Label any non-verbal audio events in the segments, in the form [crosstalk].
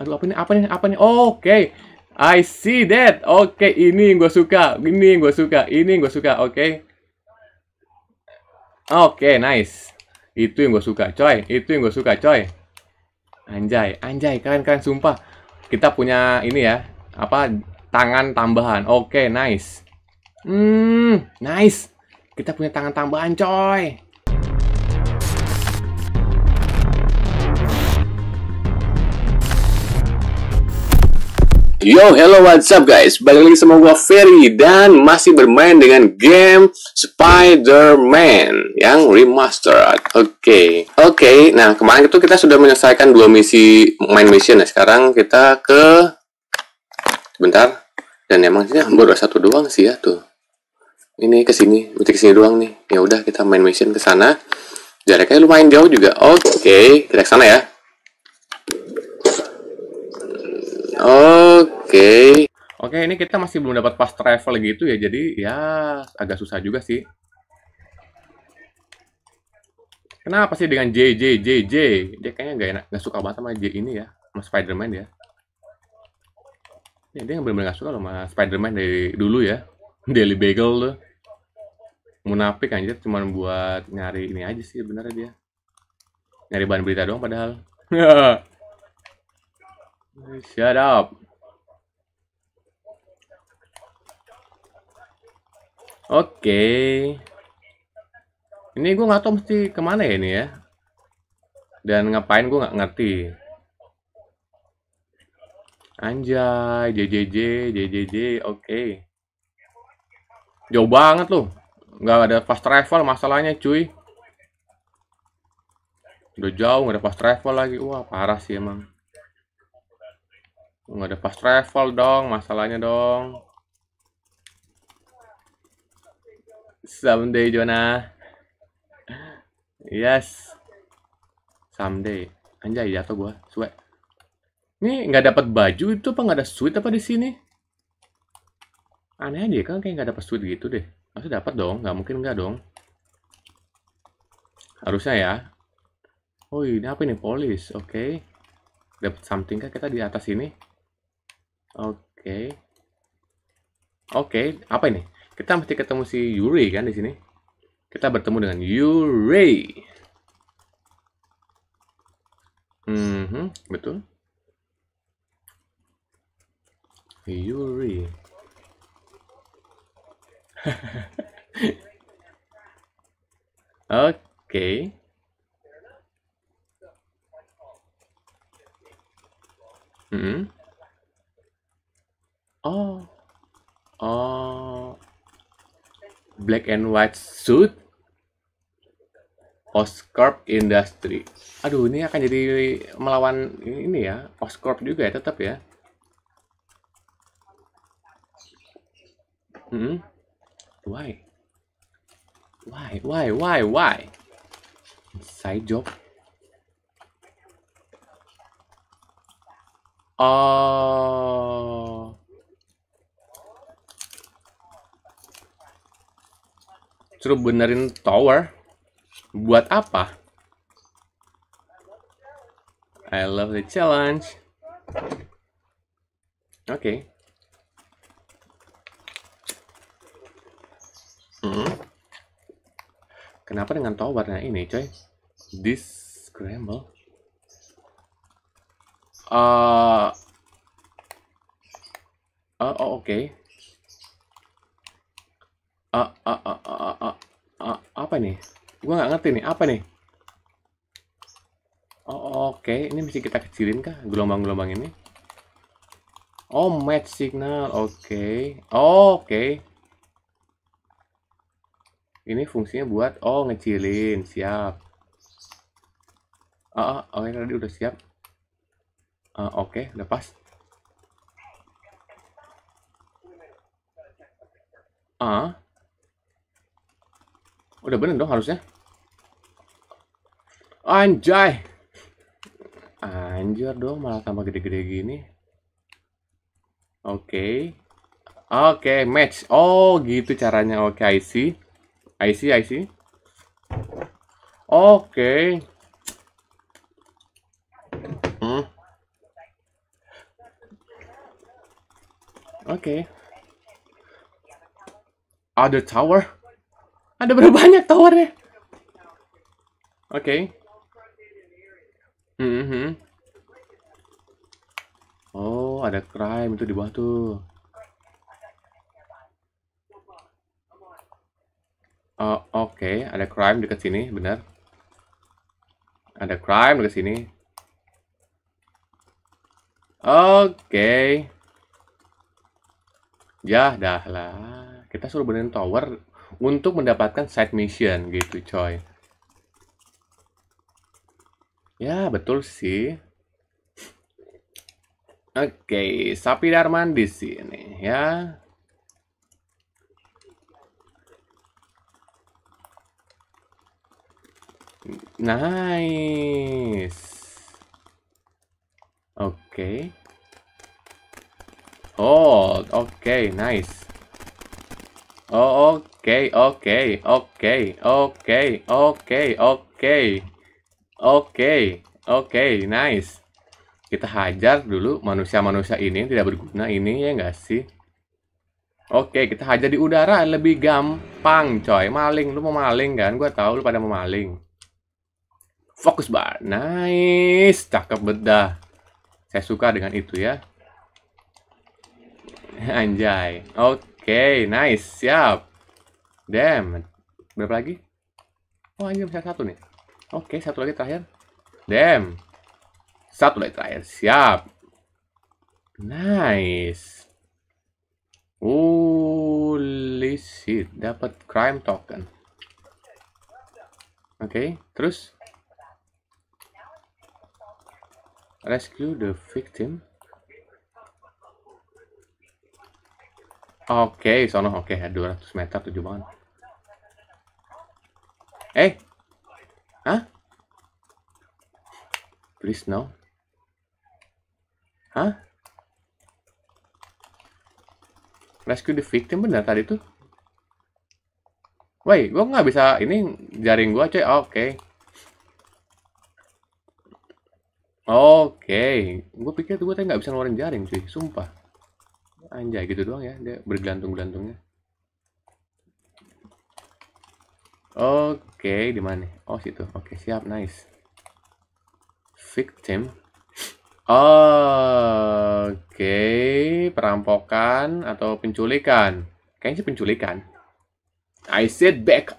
Aduh, apa ini? Apa nih? Apa nih? Oh, Oke. Okay. I see that. Oke, okay, ini yang gue suka. Ini yang gue suka. Ini yang gue suka. Oke. Okay. Oke, okay, nice. Itu yang gue suka, coy. Itu yang gue suka, coy. Anjay, anjay, keren-keren, sumpah. Kita punya ini ya, apa, tangan tambahan. Oke, okay, nice. Hmm, nice. Kita punya tangan tambahan, coy. Yo, hello, what's up guys? Balik lagi sama gue Ferry dan masih bermain dengan game Spider-Man yang remastered. Oke. Okay. Oke, okay, nah kemarin itu kita sudah menyelesaikan dua misi main mission Nah Sekarang kita ke sebentar. Dan emang sih baru satu doang sih ya tuh. Ini ke sini, berarti ke sini doang nih. Ya udah kita main mission ke sana. Jaraknya lumayan jauh juga. Oke, okay, kita ke sana ya. Oke. Oke, ini kita masih belum dapat pas travel gitu ya. Jadi ya agak susah juga sih. Kenapa sih dengan JJ JJ? Dia kayaknya nggak enak, nggak suka banget sama J ini ya, sama Spiderman ya. ya dia benar-benar nggak suka loh sama Spiderman dari dulu ya, [laughs] Daily Bagel tuh. Munafik anjir, cuma buat nyari ini aja sih sebenarnya dia. Nyari bahan berita doang padahal. [laughs] Shut up. Oke. Okay. Ini gue nggak tahu mesti kemana ya ini ya. Dan ngapain gue nggak ngerti. Anjay, JJJ, JJJ, oke. Okay. Jauh banget loh. Nggak ada fast travel masalahnya cuy. Udah jauh, nggak ada fast travel lagi. Wah, parah sih emang. Nggak ada pas travel dong, masalahnya dong. Someday, Jonah. Yes. Someday. Anjay, tuh gua. Suwe. Ini nggak dapat baju itu apa nggak ada suit apa di sini? Aneh aja kan kayak nggak dapat suit gitu deh. Masih dapat dong, nggak mungkin nggak dong. Harusnya ya. Oh ini apa ini polis? Oke. Okay. Dapat something kah kita di atas ini? Oke. Okay. Oke, okay. apa ini? Kita mesti ketemu si Yuri kan di sini. Kita bertemu dengan Yuri. Mm -hmm, betul. Yuri. [laughs] Oke. Okay. Mm -hmm. Oh. Oh. Black and white suit. Oscorp Industry. Aduh, ini akan jadi melawan ini, ya, Oscorp juga ya tetap ya. Hmm. Why? Why? Why? Why? Why? Side job. Oh. suruh benerin tower buat apa I love the challenge oke okay. hmm. kenapa dengan tower nah ini coy this scramble uh, uh, oh oke okay uh, uh, uh, uh, uh, apa nih gue nggak ngerti nih apa nih oh, oke okay. ini mesti kita kecilin kah gelombang-gelombang ini oh match signal oke okay. oh, oke okay. ini fungsinya buat oh ngecilin siap ah uh, oke okay, tadi udah siap uh, oke okay, udah pas ah uh. Udah bener dong harusnya. Anjay. Anjir dong malah tambah gede-gede gini. Oke. Okay. Oke, okay, match. Oh, gitu caranya. Oke, okay, I see. I see, I see. Oke. Okay. Hmm. Oke. Okay. Other tower? Ada berapa banyak towernya? Oke. Okay. Mm -hmm. Oh, ada crime itu di bawah tuh. Oh, oke, okay. ada crime dekat sini, benar. Ada crime dekat sini. Oke. Okay. Ya, dah lah. Kita suruh benerin tower untuk mendapatkan side mission gitu coy ya betul sih oke okay, sapi darman di sini ya Nice. Oke. Okay. Hold. Oke, okay, nice. Oh, oke, oke, oke, oke, oke, oke. Oke, oke, nice. Kita hajar dulu manusia-manusia ini yang tidak berguna ini ya enggak sih? Oke, kita hajar di udara lebih gampang, coy. Maling, lu mau maling kan? Gua tahu lu pada mau maling. Fokus banget Nice, cakep bedah. Saya suka dengan itu ya. [laughs] Anjay. Oke okay, nice, siap. Damn. Berapa lagi? Oh, ini bisa satu nih. Oke, okay, satu lagi terakhir. Damn. Satu lagi terakhir, siap. Nice. Holy shit, dapat crime token. Oke, okay, terus rescue the victim. Oke, okay, sono oke, okay, ya, 200 meter tujuh banget. Eh. Hah? Please no. Hah? Rescue the victim benar tadi tuh? Woi, gua nggak bisa ini jaring gua coy. Oke. Okay. Oke, okay. gue pikir tuh gue tadi nggak bisa ngeluarin jaring cuy, sumpah anjay gitu doang ya dia bergelantung-gelantungnya oke okay, di mana oh situ oke okay, siap nice victim oh, oke okay. perampokan atau penculikan kayaknya sih penculikan I said back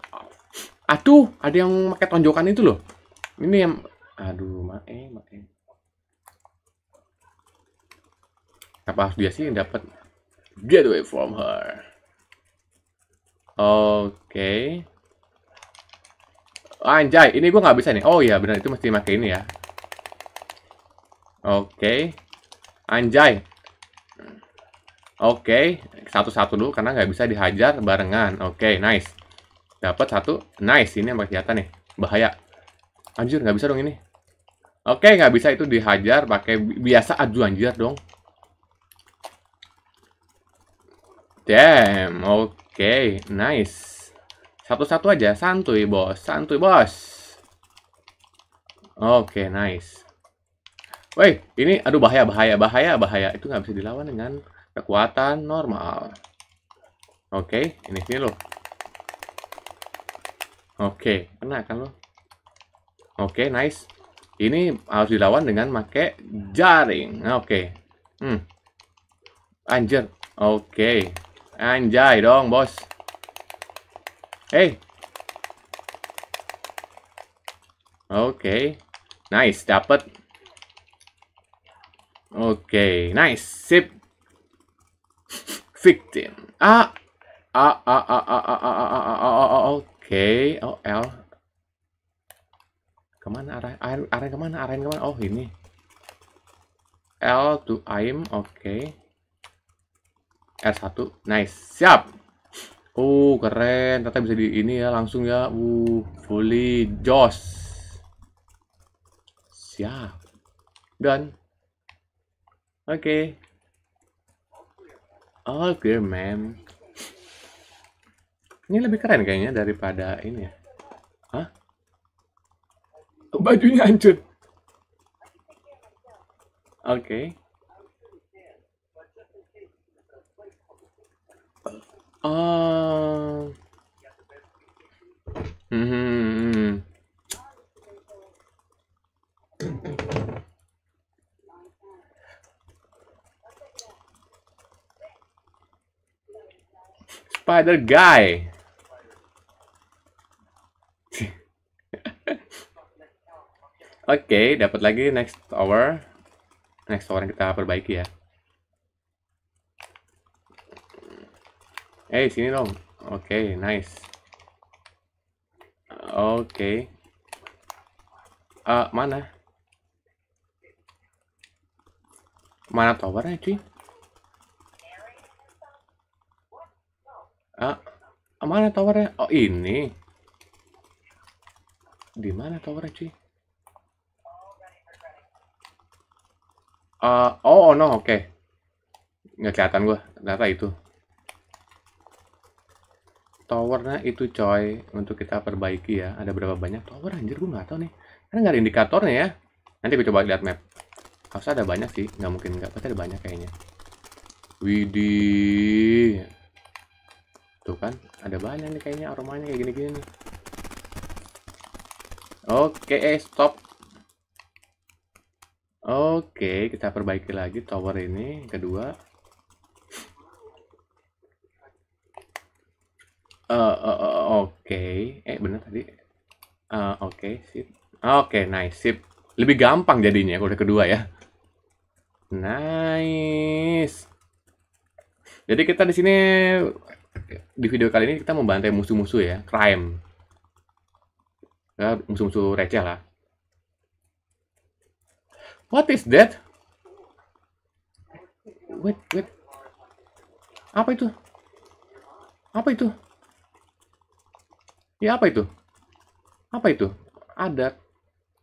aduh ada yang pakai tonjokan itu loh ini yang aduh mae eh, mae eh. apa harus dia sih yang dapat Get away from her. Oke. Okay. Anjay, ini gue nggak bisa nih. Oh iya, benar itu mesti pakai ini ya. Oke. Okay. Anjay. Oke, okay. satu-satu dulu karena nggak bisa dihajar barengan. Oke, okay, nice. Dapat satu. Nice, ini yang kelihatan nih. Bahaya. Anjir, nggak bisa dong ini. Oke, okay, nggak bisa itu dihajar pakai biasa. Aduh, anjir dong. Damn, oke, okay, nice. Satu-satu aja, santuy bos, santuy bos. Oke, okay, nice. Woi, ini aduh bahaya, bahaya, bahaya, bahaya. Itu nggak bisa dilawan dengan kekuatan normal. Oke, okay, ini sini lo. Oke, okay, kena kan lo. Oke, okay, nice. Ini harus dilawan dengan make jaring. Oke. Okay. Hmm. Anjir. Oke. Okay. Anjay dong, bos. Hey. Oke. Okay. Nice, dapet. Oke, okay. nice. Sip. Victim. Ah. Ah ah ah ah ah ah ah ah ah ah ah, ah, oke. Oh, L. Kemana arah arah kemana? Arahin kemana? Oh, ini. L to aim, oke. Okay. R1 nice siap Oh keren ternyata bisa di ini ya langsung ya uh fully jos siap done oke okay. all clear ma'am ini lebih keren kayaknya daripada ini ya Hah? bajunya hancur Oke. Okay. Oh. Hmm. Spider Guy. Oke, [laughs] okay, dapat lagi next tower. Next tower yang kita perbaiki ya. Hey, eh, sini dong. Oke, okay, nice. Oke. Okay. Uh, eh, mana? Mana towernya, cuy? Ah, uh, mana towernya? Oh, ini. Di mana towernya, cuy? Uh, oh, oh no, oke. Okay. Nggak kelihatan gua. Ternyata itu towernya itu coy untuk kita perbaiki ya ada berapa banyak tower anjir gue nggak tahu nih karena nggak ada indikatornya ya nanti gue coba lihat map harusnya ada banyak sih nggak mungkin nggak pasti ada banyak kayaknya Widi. tuh kan ada banyak nih kayaknya aromanya kayak gini-gini nih oke eh, stop oke kita perbaiki lagi tower ini kedua uh, oke okay. eh bener tadi uh, oke okay, sip oke okay, nice sip lebih gampang jadinya kalau kedua ya nice jadi kita di sini di video kali ini kita membantai musuh-musuh ya crime musuh ya, musuh-musuh receh lah what is that wait wait apa itu apa itu Ya apa itu? Apa itu? Ada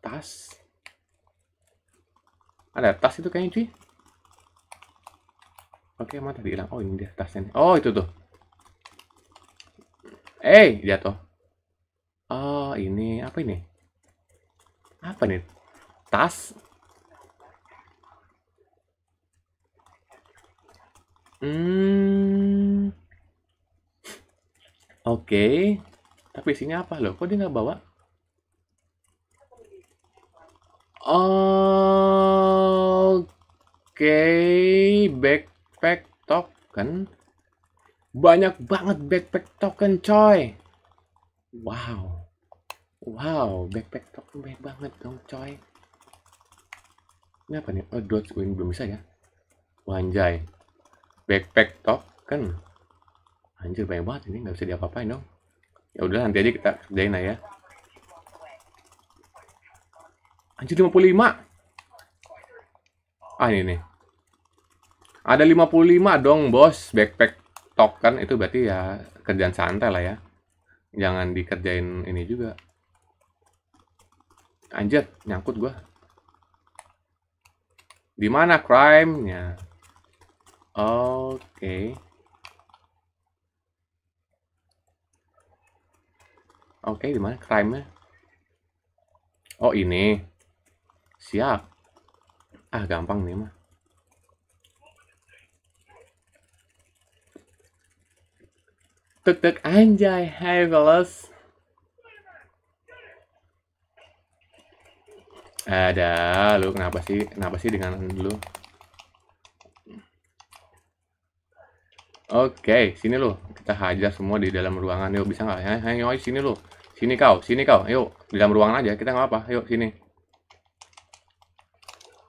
tas. Ada tas itu kayaknya cuy. Oke, mana tadi hilang? Oh, ini dia tasnya nih. Oh, itu tuh. Eh, hey, jatuh. Oh. oh, ini apa ini? Apa nih? Tas. Hmm. Oke. Okay. Tapi isinya apa loh? Kok dia nggak bawa? Oke, okay. backpack token. Banyak banget backpack token, coy. Wow. Wow, backpack token banyak banget dong, coy. Ini apa nih? Oh, dodge win belum bisa ya. Wanjai, Backpack token. Anjir, banyak banget. Ini nggak bisa diapa-apain dong ya udah nanti aja kita kerjain aja ya anjir 55 ah ini nih ada 55 dong bos backpack token itu berarti ya kerjaan santai lah ya jangan dikerjain ini juga anjir nyangkut gua di mana crime-nya oke okay. Oke, okay, crime-nya? Oh, ini. Siap. Ah, gampang nih mah. Tuk-tuk anjay, hai fellas. Ada, lu kenapa sih? Kenapa sih dengan lu? Oke, okay, sini lu. Kita hajar semua di dalam ruangan. Yuk, bisa nggak? Hang, hang, sini lu. Sini kau, sini kau. Yuk, di dalam ruangan aja. Kita nggak apa Yuk, sini.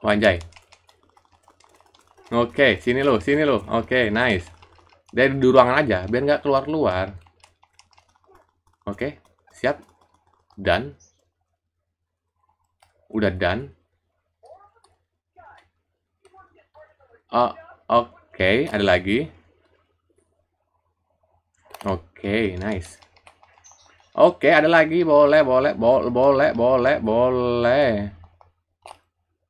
Wanjai. Oke, okay, sini lo, sini lo. Oke, okay, nice. dari di ruangan aja, biar nggak keluar-keluar. Oke, okay, siap. Dan. Udah dan. Oh, Oke, okay, ada lagi. Oke, okay, nice. Oke, ada lagi. Boleh, boleh, boleh, boleh, boleh, boleh.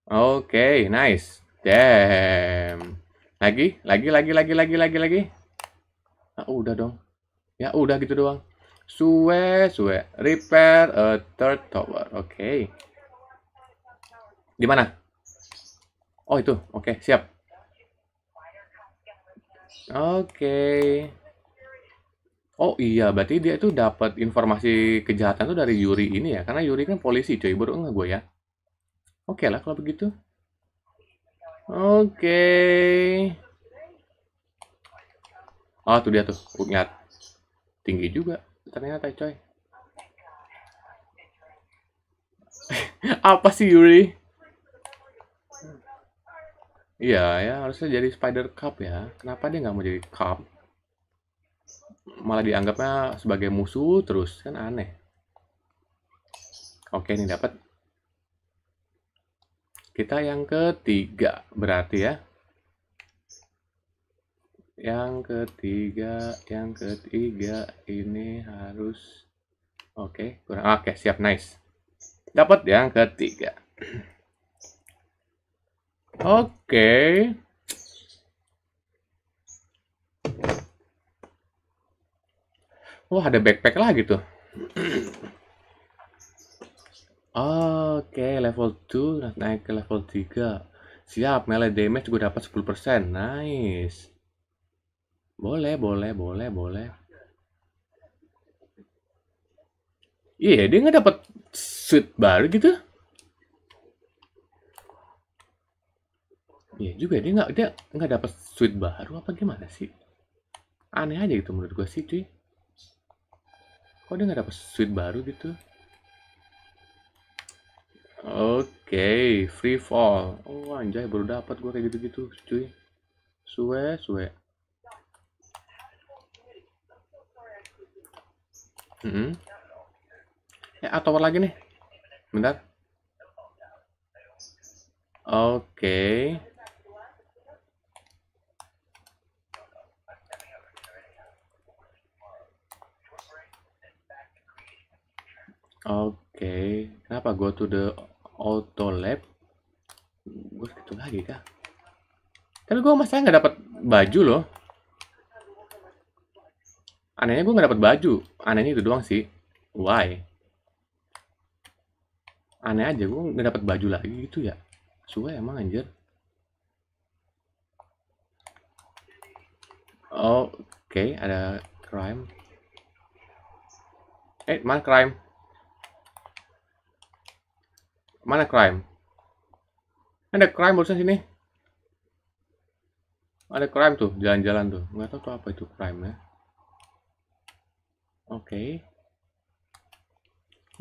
Oke, nice. Damn. Lagi, lagi, lagi, lagi, lagi, lagi, lagi. Nah, udah dong. Ya, udah gitu doang. Sue, sue. Repair a third tower. Oke. Di mana? Oh, itu. Oke, siap. Oke. Okay. Oh iya, berarti dia itu dapat informasi kejahatan tuh dari Yuri ini ya? Karena Yuri kan polisi coy, baru enggak gue ya. Oke lah kalau begitu. Oke. Oh tuh dia tuh, punya Tinggi juga ternyata coy. [laughs] Apa sih Yuri? Iya ya, harusnya jadi Spider Cup ya. Kenapa dia nggak mau jadi Cup? malah dianggapnya sebagai musuh terus kan aneh oke ini dapat kita yang ketiga berarti ya yang ketiga yang ketiga ini harus oke kurang oke siap nice dapat yang ketiga [clears throat] oke Wah, oh, ada backpack lagi tuh. [clears throat] Oke, okay, level 2 naik ke level 3. Siap, melee damage gue dapat 10%. Nice. Boleh, boleh, boleh, boleh. Iya, yeah, dia nggak dapat suit baru gitu. Iya yeah, juga, dia nggak dia nggak dapat suit baru apa gimana sih? Aneh aja gitu menurut gue sih, cuy kok dia nggak dapat sweet baru gitu oke okay, free fall oh anjay baru dapat gua kayak gitu-gitu cuy suwe suwe -hmm. eh ya, lagi nih bentar oke okay. Oke, kenapa go to the auto lab? Gue gitu lagi kah? Tapi kan gue masalah nggak dapat baju loh. Anehnya gue nggak dapat baju. Anehnya itu doang sih. Why? Aneh aja gue nggak dapat baju lagi gitu ya. Suwe emang anjir. Oke, okay, ada crime. Eh, mana crime? Mana crime? Ada crime barusan sini. Ada crime tuh, jalan-jalan tuh. Nggak tahu tuh apa itu crime ya. Oke. Okay.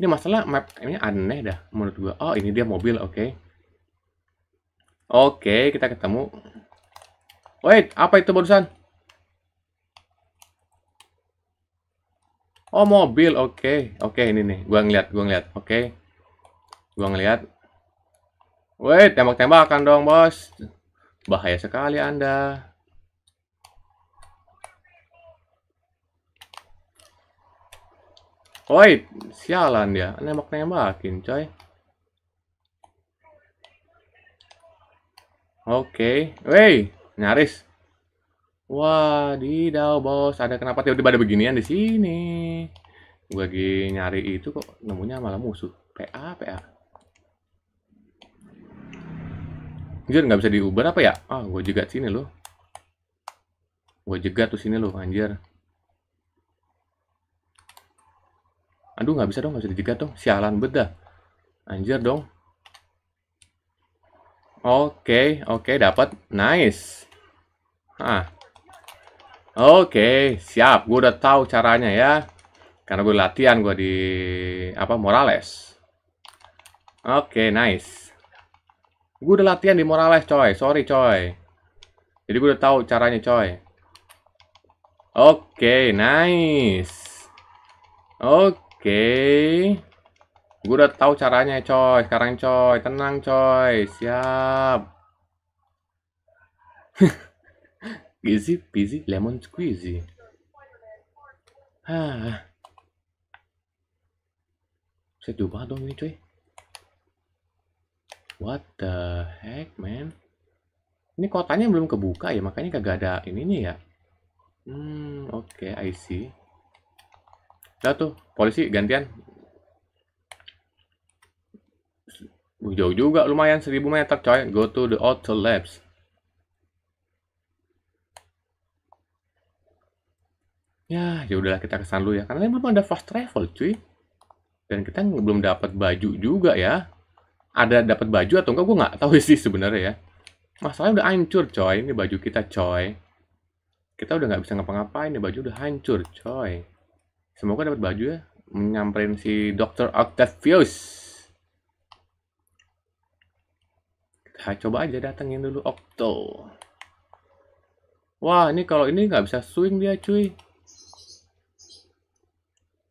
Ini masalah map ini aneh dah menurut gua. Oh, ini dia mobil, oke. Okay. Oke, okay, kita ketemu. Wait, apa itu barusan? Oh, mobil. Oke. Okay. Oke, okay, ini nih. Gua ngeliat, gua ngeliat. Oke. Okay. Gua ngelihat. Wait, tembak-tembakan dong, bos. Bahaya sekali Anda. Woi, sialan dia, nembak-nembakin coy. Oke, woi nyaris. Wah, bos, ada kenapa tiba-tiba ada beginian di sini? Gue lagi nyari itu kok nemunya malah musuh. PA, PA. Anjir nggak bisa diubah apa ya? Ah, gue jegat sini loh. Gue jegat tuh sini loh, anjir. Aduh nggak bisa dong, nggak bisa dijegat dong. Sialan beda. Anjir dong. Oke, okay, oke okay, dapat. Nice. Hah. Oke, okay, siap. Gue udah tahu caranya ya. Karena gue latihan gue di apa Morales. Oke, okay, nice. Gue udah latihan di Morales, coy. Sorry, coy. Jadi gue udah tahu caranya, coy. Oke, okay, nice. Oke. Okay. Gue udah tahu caranya, coy. Sekarang, coy. Tenang, coy. Siap. [laughs] Easy peasy lemon squeezy. ah, Saya coba dong ini, coy. What the heck, man? Ini kotanya belum kebuka ya, makanya kagak ada ininya ya. Hmm, oke, okay, I see. Udah tuh, polisi gantian. Jauh juga, lumayan seribu meter coy. Go to the auto labs. Ya, ya udahlah kita kesan dulu ya. Karena belum ada fast travel cuy. Dan kita belum dapat baju juga ya ada dapat baju atau enggak gue nggak tahu [laughs] sih sebenarnya ya masalahnya udah hancur coy ini baju kita coy kita udah nggak bisa ngapa-ngapain nih baju udah hancur coy semoga dapat baju ya menyamperin si dokter Octavius kita coba aja datengin dulu Octo wah ini kalau ini nggak bisa swing dia cuy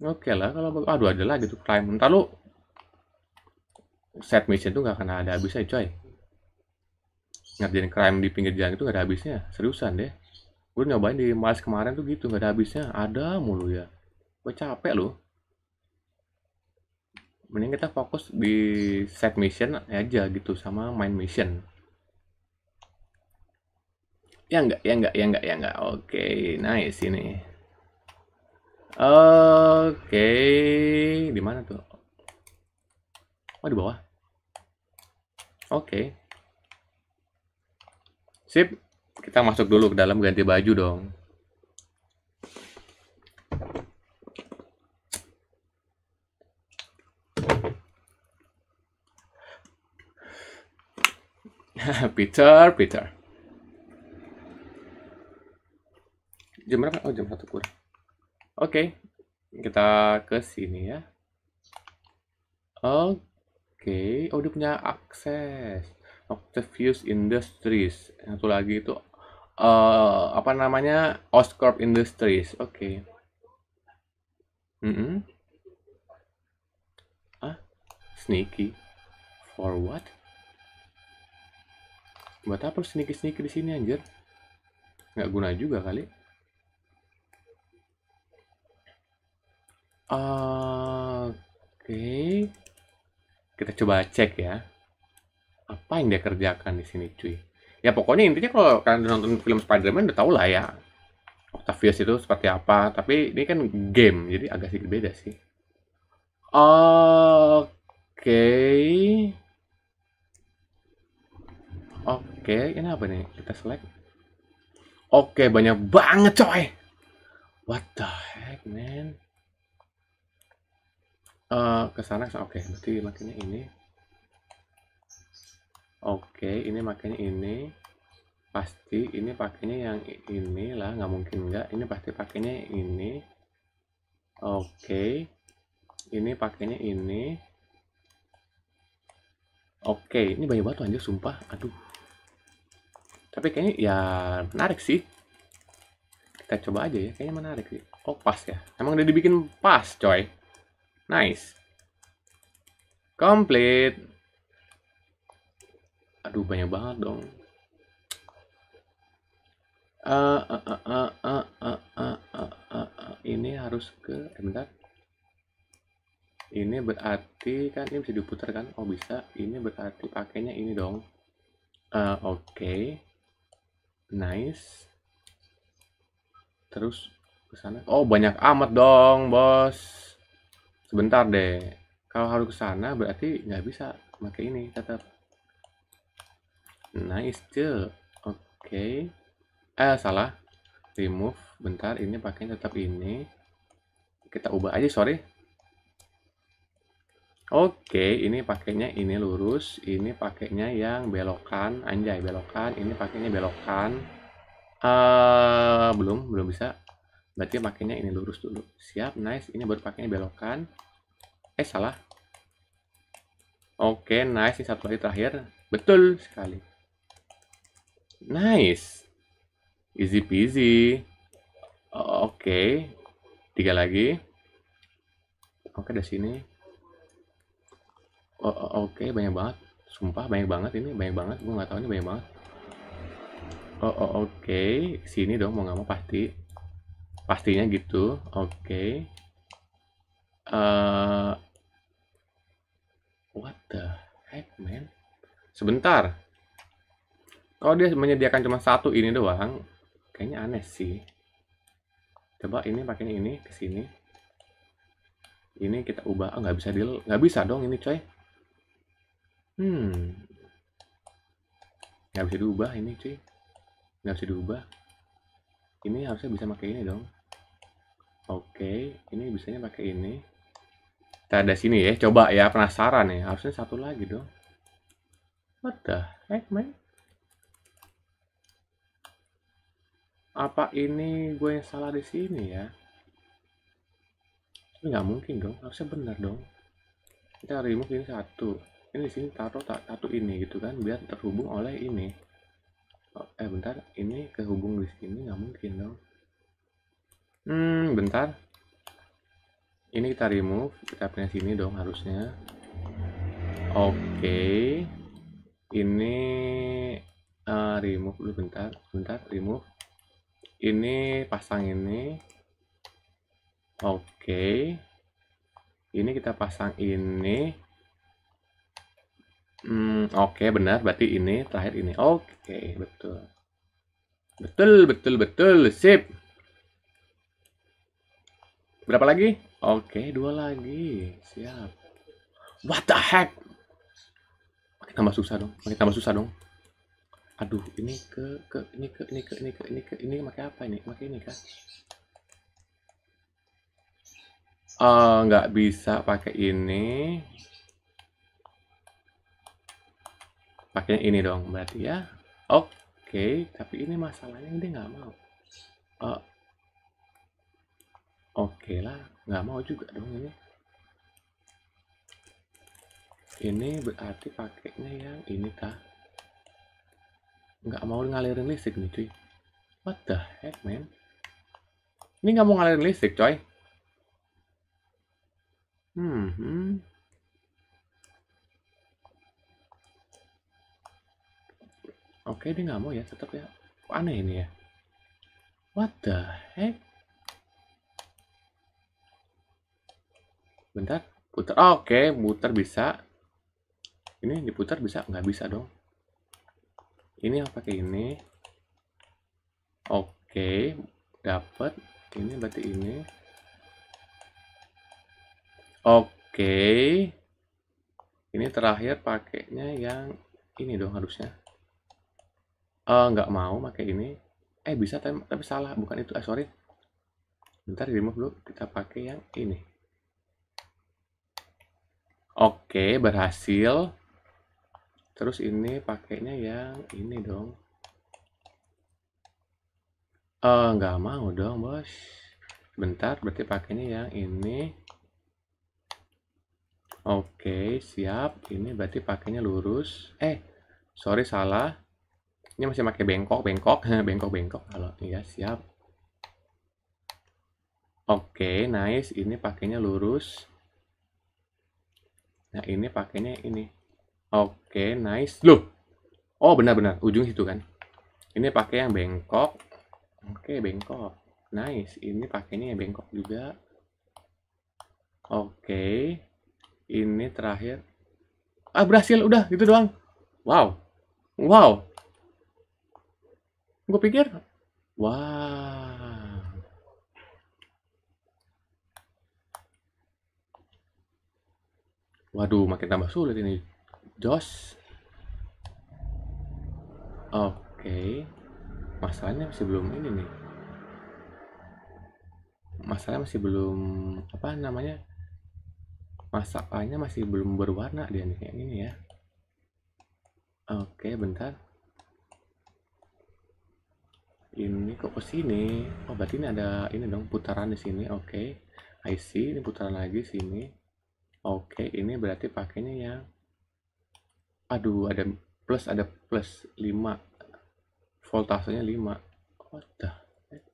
oke okay lah kalau aduh ada lagi tuh prime ntar lu set mission tuh nggak akan ada habisnya coy ngerjain crime di pinggir jalan itu nggak ada habisnya seriusan deh gue nyobain di Mars kemarin tuh gitu nggak ada habisnya ada mulu ya gue capek loh mending kita fokus di set mission aja gitu sama main mission ya enggak ya enggak ya enggak ya enggak oke okay, nice ini oke okay. di mana tuh Oh di bawah. Oke. Okay. Sip. Kita masuk dulu ke dalam ganti baju dong. [laughs] Peter, Peter. Jam berapa? Oh, jam satu kurang. Oke, okay. kita ke sini ya. Oke. Oke, okay. oh dia punya akses. Octavius Industries. Satu lagi itu uh, apa namanya? Oscorp Industries. Oke. Okay. Mm -hmm. Ah, sneaky. For what? Buat apa sneaky-sneaky di sini anjir? Nggak guna juga kali. Ah, oke. Kita coba cek ya. Apa yang dia kerjakan di sini, cuy? Ya pokoknya intinya kalau kalian udah nonton film Spider-Man udah tau lah ya Octavius itu seperti apa. Tapi ini kan game, jadi agak sedikit beda sih. Oke. Oke, ini apa nih? Kita select. Oke, banyak banget coy. What the heck, man? uh, ke sana oke okay. berarti makanya ini oke okay, ini makanya ini pasti ini pakainya yang ini lah nggak mungkin nggak ini pasti pakainya ini oke okay. ini pakainya ini oke okay. ini banyak banget aja sumpah aduh tapi kayaknya ya menarik sih kita coba aja ya kayaknya menarik sih oh pas ya emang udah dibikin pas coy Nice. Complete. Aduh, banyak banget dong. Ini harus ke... Eh, bentar. Ini berarti kan ini bisa diputar kan? Oh bisa. Ini berarti pakainya ini dong. Uh, Oke. Okay. Nice. Terus ke sana. Oh banyak amat dong, bos sebentar deh kalau harus ke sana berarti nggak bisa pakai ini tetap nice still oke okay. eh salah remove bentar ini pakai tetap ini kita ubah aja sorry oke ini pakainya ini lurus ini pakainya yang belokan anjay belokan ini pakainya belokan uh, belum belum bisa berarti pakainya ini lurus dulu siap nice ini baru pakainya belokan eh salah oke okay, nice ini satu lagi terakhir betul sekali nice easy peasy oke okay. tiga lagi oke okay, dari sini oke okay, banyak banget sumpah banyak banget ini banyak banget gue nggak tahu ini banyak banget oh oke okay. sini dong mau nggak mau pasti pastinya gitu oke okay. Eh, What the heck, man? Sebentar. Kalau dia menyediakan cuma satu ini doang, kayaknya aneh sih. Coba ini pakai ini ke sini. Ini kita ubah, oh, nggak oh, bisa di nggak bisa dong ini coy. Hmm, nggak bisa diubah ini cuy, nggak bisa diubah. Ini harusnya bisa pakai ini dong. Oke, okay. ini bisanya pakai ini. Kita ada sini ya, coba ya penasaran ya. Harusnya satu lagi dong. What the heck, man? Apa ini gue yang salah di sini ya? Ini nggak mungkin dong, harusnya benar dong. Kita remove ini satu. Ini sini taruh tak satu ini gitu kan, biar terhubung oleh ini. Oh, eh bentar, ini kehubung di sini nggak mungkin dong. Hmm, bentar ini kita remove kita pindah sini dong harusnya oke okay. ini uh, remove dulu bentar bentar remove ini pasang ini oke okay. ini kita pasang ini hmm, oke okay, benar berarti ini terakhir ini oke okay, betul betul betul betul sip Berapa lagi? Oke, dua lagi. Siap. What the heck? Makin tambah susah dong. Makin tambah susah dong. Aduh, ini ke ke ini ke ini ke ini ke ini ke ini pakai apa ini? Pakai ini kan? Uh, nggak bisa pakai ini. Pakai ini dong berarti ya. Oke, okay, tapi ini masalahnya dia nggak mau. Uh, Oke lah, nggak mau juga dong ini. Ini berarti pakainya yang ini kah? Nggak mau ngalirin listrik nih cuy. What the heck man? Ini nggak mau ngalirin listrik coy. Hmm. hmm. Oke, dia nggak mau ya, tetap ya. aneh ini ya? What the heck? bentar putar oh, oke okay. muter bisa ini diputar bisa nggak bisa dong ini yang pakai ini oke okay. dapat ini berarti ini oke okay. ini terakhir pakainya yang ini dong harusnya uh, nggak mau pakai ini eh bisa tapi, tapi salah bukan itu ah sorry bentar di remove dulu kita pakai yang ini Oke, berhasil. Terus ini pakainya yang ini dong. Eh, nggak mau dong, Bos. Bentar, berarti pakainya yang ini. Oke, siap. Ini berarti pakainya lurus. Eh, sorry salah. Ini masih pakai bengkok, bengkok, [laughs] bengkok, bengkok. Halo, iya siap. Oke, nice. Ini pakainya lurus. Nah, ini pakainya ini. Oke, okay, nice. Loh. Oh, benar-benar ujung situ kan. Ini pakai yang bengkok. Oke, okay, bengkok. Nice. Ini pakainya yang bengkok juga. Oke. Okay. Ini terakhir. Ah, berhasil udah gitu doang. Wow. Wow. Gue pikir wow Waduh, makin tambah sulit ini. Josh. Oke. Okay. Masalahnya masih belum ini nih. Masalahnya masih belum apa namanya? Masalahnya masih belum berwarna dia nih kayak ini ya. Oke, okay, bentar. Ini kok ke sini. Oh, berarti ini ada ini dong putaran di sini. Oke. Okay. I ini putaran lagi sini. Oke, ini berarti pakainya yang aduh ada plus ada plus 5 voltasenya 5 what the heck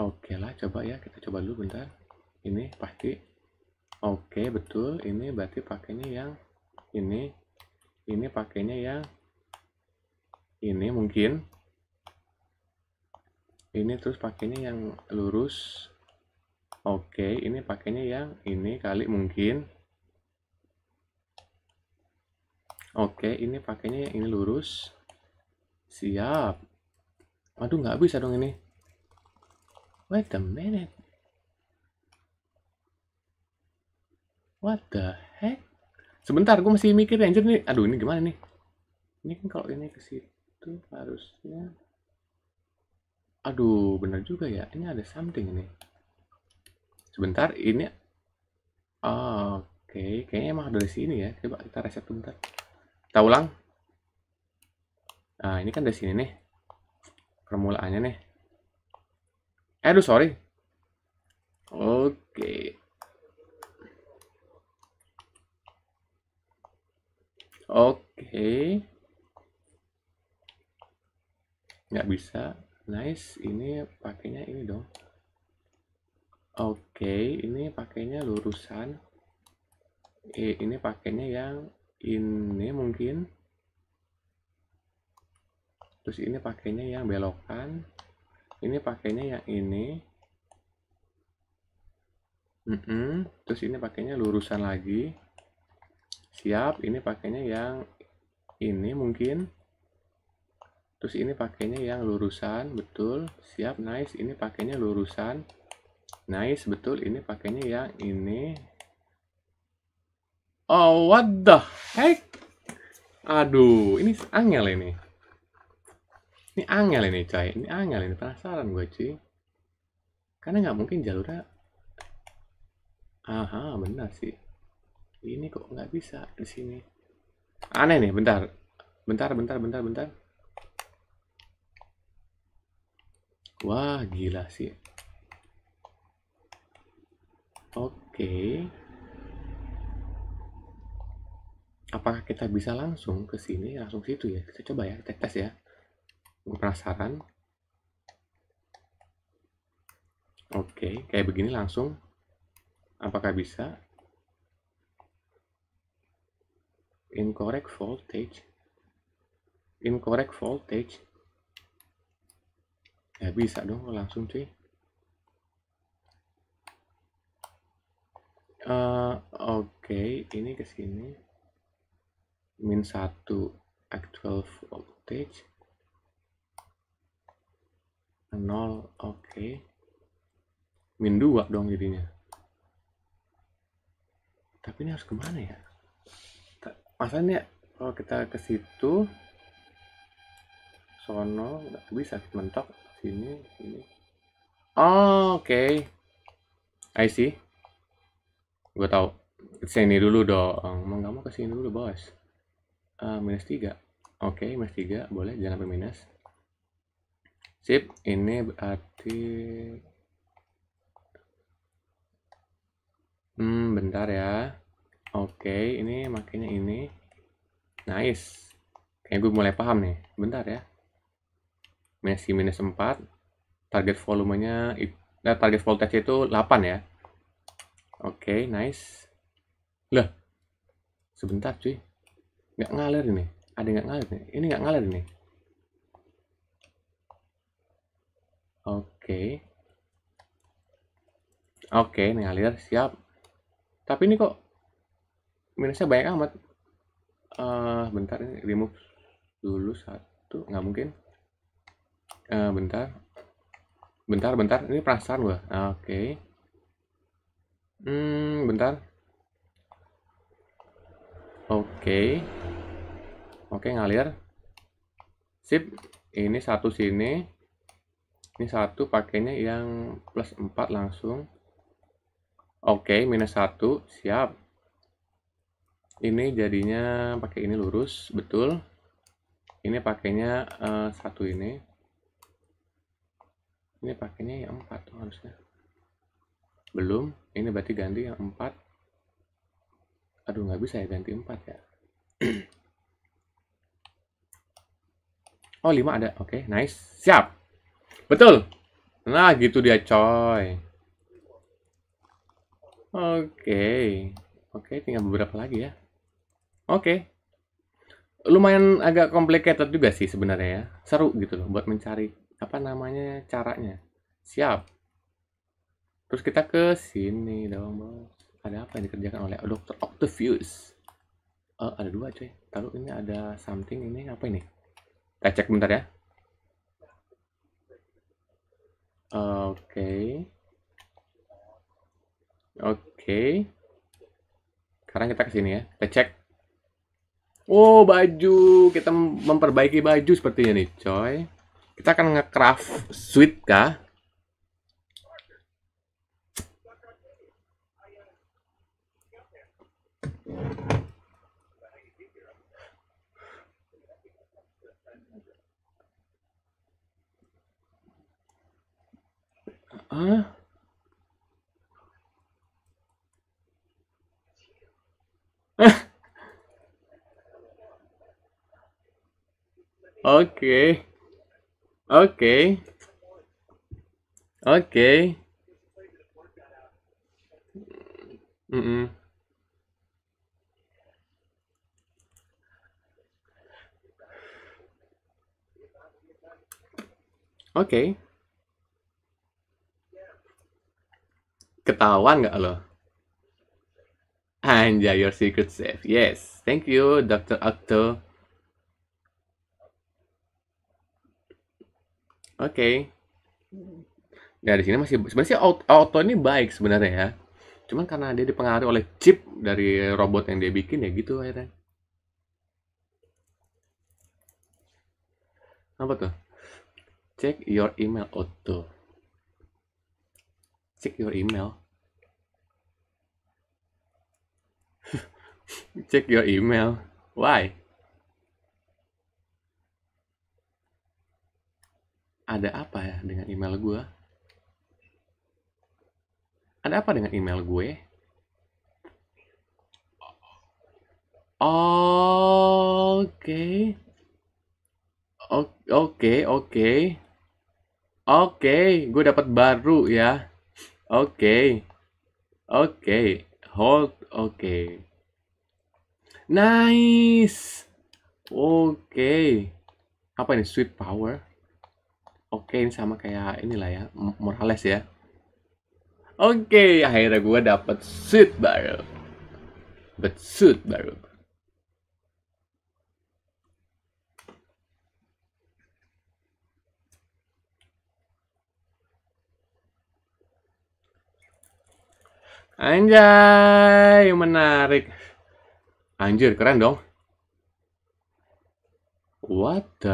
oke lah coba ya kita coba dulu bentar ini pasti oke betul ini berarti pakainya yang ini ini pakainya yang ini mungkin ini terus pakainya yang lurus oke ini pakainya yang ini kali mungkin oke ini pakainya yang ini lurus siap aduh nggak bisa dong ini wait a minute what the heck sebentar gue masih mikir ranger nih aduh ini gimana nih ini kan kalau ini ke situ harusnya Aduh, bener juga ya. Ini ada something nih Sebentar, ini... Oh, Oke, okay. kayaknya emang dari sini ya. Coba kita reset sebentar Kita ulang. Nah, ini kan dari sini nih. Permulaannya nih. Eh, aduh, sorry. Oke. Okay. Oke. Okay. Nggak bisa nice ini pakainya ini dong oke okay, ini pakainya lurusan eh, ini pakainya yang ini mungkin terus ini pakainya yang belokan ini pakainya yang ini mm -mm. terus ini pakainya lurusan lagi siap ini pakainya yang ini mungkin terus ini pakainya yang lurusan betul siap nice ini pakainya lurusan nice betul ini pakainya yang ini oh what the heck aduh ini angel ini ini angel ini coy ini angel ini penasaran gue cuy karena nggak mungkin jalurnya aha benar sih ini kok nggak bisa di sini aneh nih bentar bentar bentar bentar bentar Wah, gila sih. Oke. Apakah kita bisa langsung ke sini, langsung situ ya? Kita coba ya, kita tes ya. Gue penasaran. Oke, kayak begini langsung. Apakah bisa? Incorrect voltage. Incorrect voltage ya bisa dong langsung cuy uh, oke okay. ini ke sini min 1 actual voltage 0 oke okay. min 2 dong jadinya tapi ini harus kemana ya masanya kalau oh, kita ke situ sono nggak bisa mentok sini sini oh, oke okay. I see gue tahu sini dulu dong mau nggak mau ke sini dulu bos uh, minus tiga oke okay, minus tiga boleh jangan sampai minus sip ini berarti hmm bentar ya oke okay, ini makanya ini nice kayak gue mulai paham nih bentar ya Messi minus 4. Target volumenya, nah, target voltage itu 8 ya. Oke, okay, nice. Lah, sebentar cuy. Nggak ngalir ini. Ada nggak ngalir nih? Ini nggak ngalir nih. Oke. Okay. Oke, okay, ngalir. Siap. Tapi ini kok minusnya banyak amat. Uh, bentar ini remove dulu satu. Nggak mungkin. Eh, bentar bentar bentar ini perasaan gua ah, oke okay. hmm bentar oke okay. oke okay, ngalir sip ini satu sini ini satu pakainya yang plus 4 langsung oke okay, minus satu siap ini jadinya pakai ini lurus betul ini pakainya uh, satu ini ini pakainya yang 4 tuh harusnya belum ini berarti ganti yang 4 aduh nggak bisa ya ganti 4 ya [clears throat] oh 5 ada oke okay, nice siap betul nah gitu dia coy oke okay. oke okay, tinggal beberapa lagi ya oke okay. lumayan agak complicated juga sih sebenarnya ya seru gitu loh buat mencari apa namanya caranya siap terus kita ke sini dong bos ada apa yang dikerjakan oleh dokter Octavius uh, ada dua cuy taruh ini ada something ini apa ini kita cek bentar ya oke uh, oke okay. sekarang kita ke sini ya kita cek Oh, baju. Kita memperbaiki baju sepertinya nih, coy kita akan ngecraft sweet kah? Huh? [laughs] okay. Oke. Oke. Mm Oke. Ketahuan nggak lo? Anja, your secret safe. Yes, thank you, Dr. Octo. Oke. Okay. Nah di sini masih sebenarnya auto, auto ini baik sebenarnya ya. Cuman karena dia dipengaruhi oleh chip dari robot yang dia bikin ya gitu akhirnya. Apa tuh? Check your email auto. Check your email. [laughs] Check your email. Why? ada apa ya dengan email gue? Ada apa dengan email gue? Oke. Oke, oke. Oke, gue dapat baru ya. Oke. Oke, hold oke. Nice. Oke. Apa ini sweet power? Oke, ini sama kayak inilah ya, Morales ya. Oke, akhirnya gue dapet suit baru. Dapet suit baru. Anjay, menarik. Anjir, keren dong. What the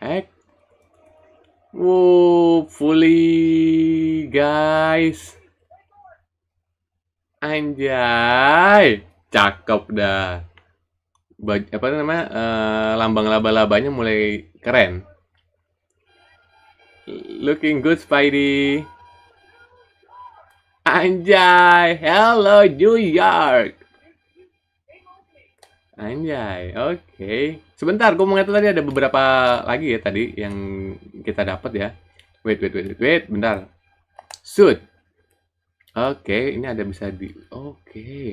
heck? Wow, fully guys. Anjay, cakep dah. Baj apa namanya? Uh, lambang laba-labanya mulai keren. Looking good, Spidey. Anjay, hello New York. Anjay, oke. Okay. Sebentar, gue mau ngeliat tadi ada beberapa lagi ya tadi yang kita dapat ya. Wait, wait, wait, wait, wait, bentar. Suit. Oke, okay, ini ada bisa di... Oke. Okay.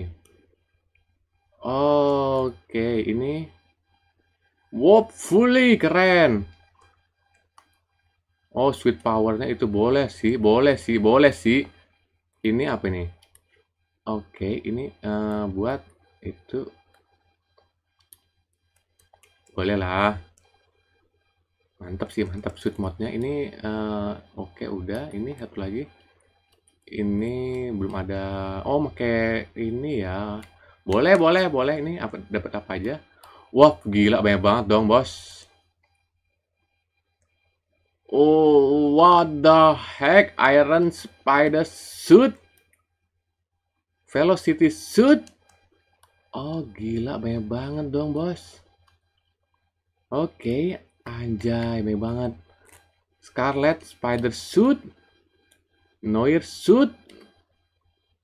Oke, okay, ini... Wop, fully, keren. Oh, sweet powernya itu boleh sih, boleh sih, boleh sih. Ini apa nih? Oke, okay, ini uh, buat itu boleh lah, mantap sih mantap suit modnya ini uh, oke okay, udah ini satu lagi ini belum ada oh pakai ini ya boleh boleh boleh ini apa dapat apa aja wah gila banyak banget dong bos oh what the heck iron spider suit velocity suit oh gila banyak banget dong bos Oke, okay. anjay, baik banget. Scarlet Spider Suit, Noir Suit,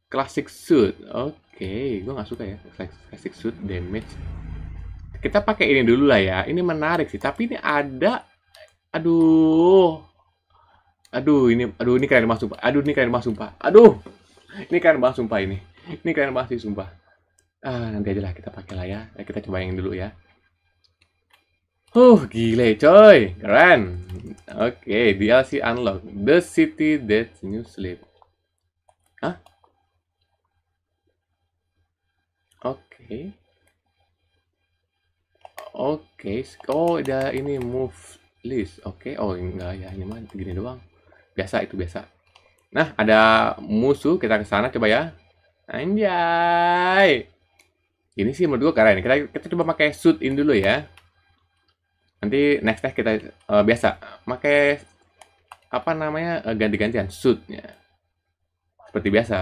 Classic Suit. Oke, okay. gue nggak suka ya Classic Suit damage. Kita pakai ini dulu lah ya. Ini menarik sih, tapi ini ada, aduh, aduh ini, aduh ini keren banget sumpah. Aduh ini keren banget sumpah. Aduh, ini keren banget sumpah ini. Ini keren banget sih sumpah. Ah nanti aja lah kita pakai lah ya. Kita coba yang dulu ya. Huh, gile coy, keren. Oke, okay, DLC unlock. The City That New Sleep. Hah? Oke. Okay. Oke, okay. oh ada ini move list. Oke, okay. oh enggak ya, ini mah gini doang. Biasa itu biasa. Nah, ada musuh, kita ke sana coba ya. Anjay. Ini sih menurut gue keren. Kita kita coba pakai suit in dulu ya nanti next kita uh, biasa pakai apa namanya uh, ganti-gantian suitnya seperti biasa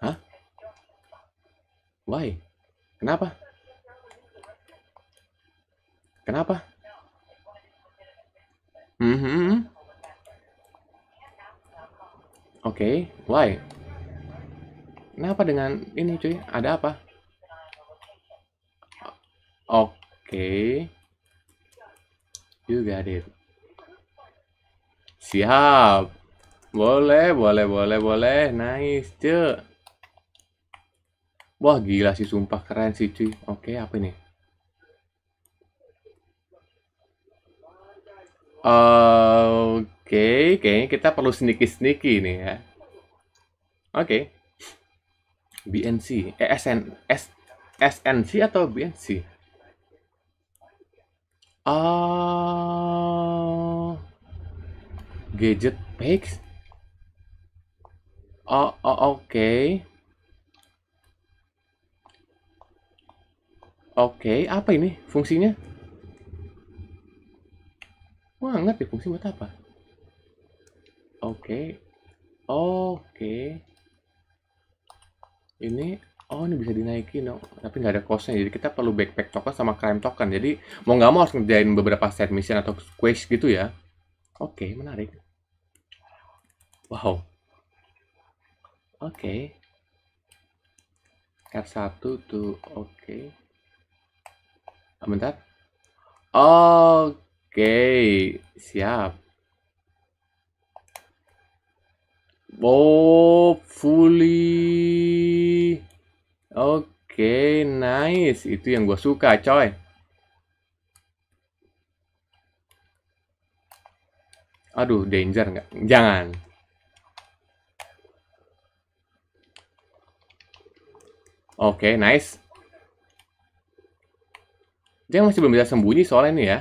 Hah? Why? Kenapa? Kenapa? Mm -hmm. Oke, okay. why? Kenapa dengan ini cuy? Ada apa? Oke. You got it. Siap. Boleh, boleh, boleh, boleh. Nice, cuy. Wah, gila sih sumpah keren sih, cuy. Oke, apa ini? Oke, okay, kayaknya kita perlu sneaky-sneaky nih ya. Oke. Okay. BNC, eh SN, S, SNC atau BNC? Oh. Gadget packs? Oh, oh oke. Okay. Oke, okay, apa ini fungsinya? Wah, ngerti fungsi buat apa? Oke. Okay. Oke. Okay. Ini oh ini bisa dinaikin no. Oh. tapi nggak ada costnya jadi kita perlu backpack token sama crime token jadi mau nggak mau harus ngerjain beberapa set mission atau quest gitu ya oke okay, menarik wow oke okay. satu 1 tuh oke okay. Ah, bentar oke okay. siap Oh, fully Oke, nice. Itu yang gue suka, coy. Aduh, danger nggak? Jangan. Oke, nice. Dia masih belum bisa sembunyi soal ini ya.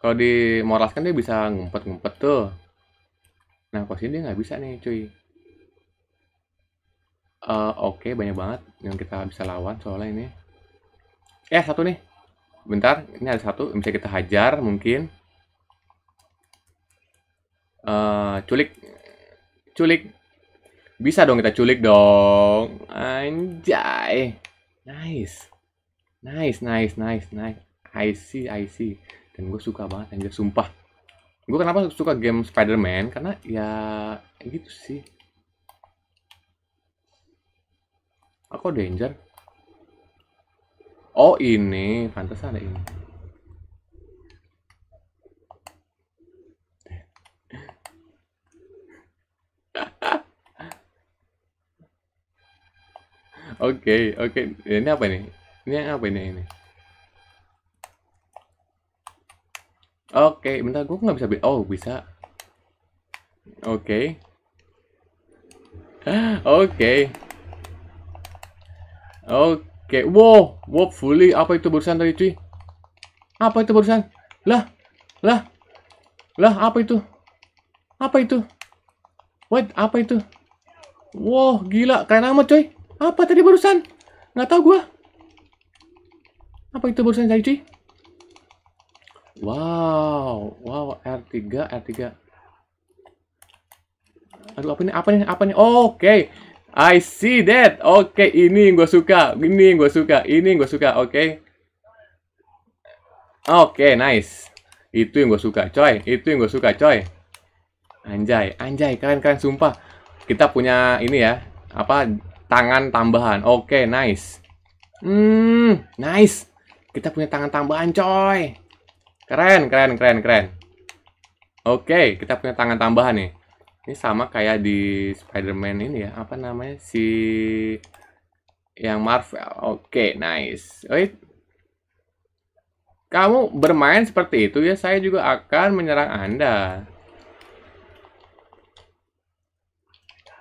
Kalau di Moras kan dia bisa ngumpet-ngumpet tuh. Nah, kalau sini dia nggak bisa nih, cuy uh, oke okay, banyak banget yang kita bisa lawan soalnya ini eh satu nih bentar ini ada satu bisa kita hajar mungkin uh, culik culik bisa dong kita culik dong anjay nice nice nice nice nice I see I see dan gue suka banget anjir sumpah gue kenapa suka game Spider-Man karena ya gitu sih Aku ah, danger. Oh ini, pantesan ada ini. [laughs] Oke, oke. Ini apa ini? Ini yang apa ini ini? Oke, bentar gue nggak bisa Oh, bisa. Oke. [gasps] Oke. Oke, wow, wow fully apa itu barusan tadi cuy? Apa itu barusan? Lah, lah, lah apa itu? Apa itu? Wait, apa itu? Wow, gila, keren amat cuy. Apa tadi barusan? Nggak tahu gua. Apa itu barusan tadi cuy? Wow, wow R3, R3. Aduh apa ini? Apa ini? Apa ini? Oke. Okay. I see that. Oke, okay, ini yang gue suka. Ini yang gue suka. Ini yang gue suka. Oke. Okay. Oke, okay, nice. Itu yang gue suka, coy. Itu yang gue suka, coy. Anjay, anjay, keren-keren sumpah. Kita punya ini ya, apa tangan tambahan. Oke, okay, nice. Hmm, nice. Kita punya tangan tambahan, coy. Keren, keren, keren, keren. Oke, okay, kita punya tangan tambahan nih. Ini sama kayak di Spider-Man ini ya, apa namanya si yang Marvel. Oke, okay, nice. Wait. Kamu bermain seperti itu ya, saya juga akan menyerang Anda.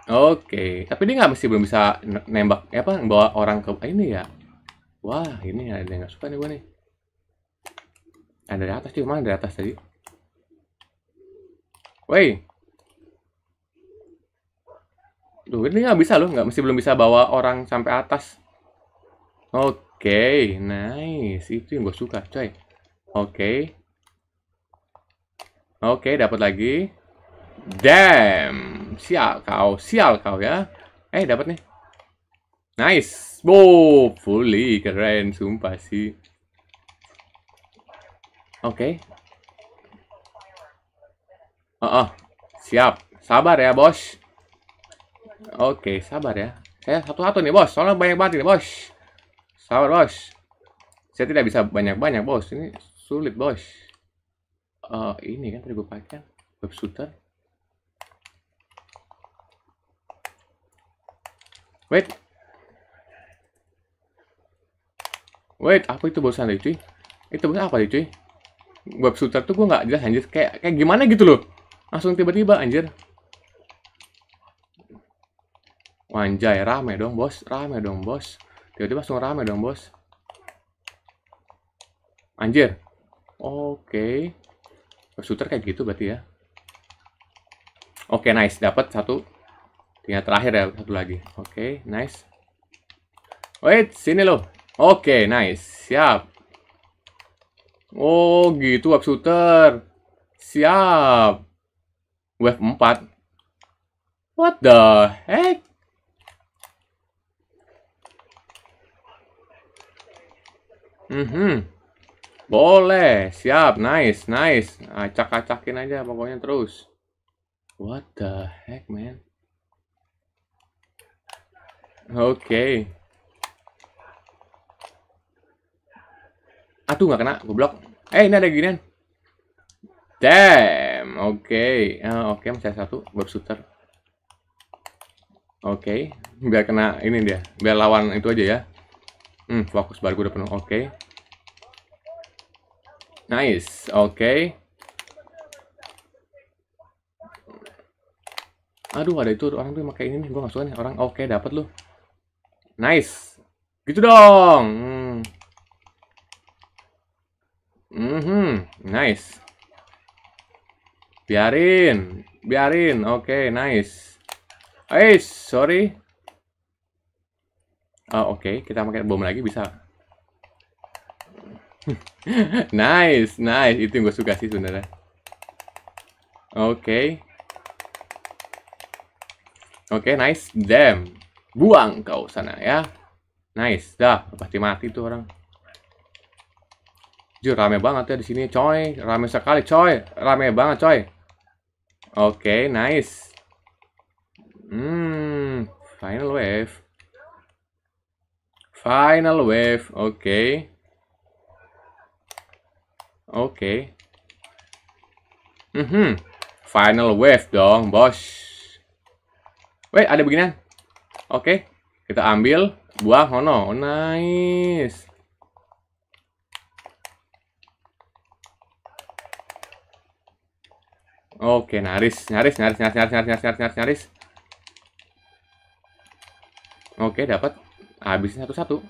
Oke, okay. tapi dia nggak mesti belum bisa nembak ya apa bawa orang ke ini ya. Wah, ini ada yang nggak suka nih gue nih. Ada di atas sih, mana di atas tadi? Woi, Duh, ini nggak bisa loh, nggak mesti belum bisa bawa orang sampai atas. Oke, okay, nice. Itu yang gue suka, coy. Oke. Okay. Oke, okay, dapat lagi. Damn. Sial kau, sial kau ya. Eh, dapat nih. Nice. Wow, fully keren sumpah sih. Oke. Okay. Uh -uh. Siap. Sabar ya, Bos. Oke, sabar ya. Saya satu-satu nih, bos. Soalnya banyak banget nih bos. Sabar, bos. Saya tidak bisa banyak-banyak, bos. Ini sulit, bos. Uh, ini kan tadi gue pakai web shooter. Wait. Wait, apa itu bosan deh, cuy? Itu bosan apa deh, Web shooter tuh gue nggak jelas anjir. Kayak, kayak gimana gitu loh. Langsung tiba-tiba, anjir. Wanjai, rame dong bos, rame dong bos. Tiba-tiba langsung rame dong bos. Anjir. Oke. Okay. Shooter kayak gitu berarti ya. Oke, okay, nice. Dapat satu. Tinggal terakhir ya, satu lagi. Oke, okay, nice. Wait, sini loh. Oke, okay, nice. Siap. Oh, gitu web shooter. Siap. Web 4. What the heck? hmm Boleh, siap, nice, nice. Acak-acakin aja pokoknya terus. What the heck, man? Oke. Okay. Aduh, nggak kena, goblok. Eh, ini ada ginian. Damn, oke. Okay. Uh, eh, oke, okay, masih satu, baru shooter. Oke, okay. biar kena ini dia. Biar lawan itu aja ya. Hmm, fokus baru udah penuh. Oke. Okay. Nice, oke. Okay. Aduh, ada itu orang tuh pakai ini nih, gua gak suka nih. Orang oke, okay, dapat lu. Nice. Gitu dong. Hmm. -hmm. Nice. Biarin, biarin. Oke, okay, nice. Eh, sorry. Oh, oke, okay. kita pakai bom lagi bisa. [laughs] nice, nice. Itu yang gue suka sih sebenarnya. Oke. Okay. Oke, okay, nice. Damn. Buang kau sana ya. Nice. Dah, pasti mati tuh orang. Jujur rame banget ya di sini, coy. Rame sekali, coy. Rame banget, coy. Oke, okay, nice. Hmm, final wave. Final wave. Oke. Okay. Oke. Okay. Mm -hmm. Final wave dong, bos. Wait, ada beginian. Oke, okay. kita ambil buah hono. Oh, nice. Oke, okay, naris, naris, naris, naris, naris, naris, naris, naris, naris, naris. Oke, okay, dapat. Habis satu-satu.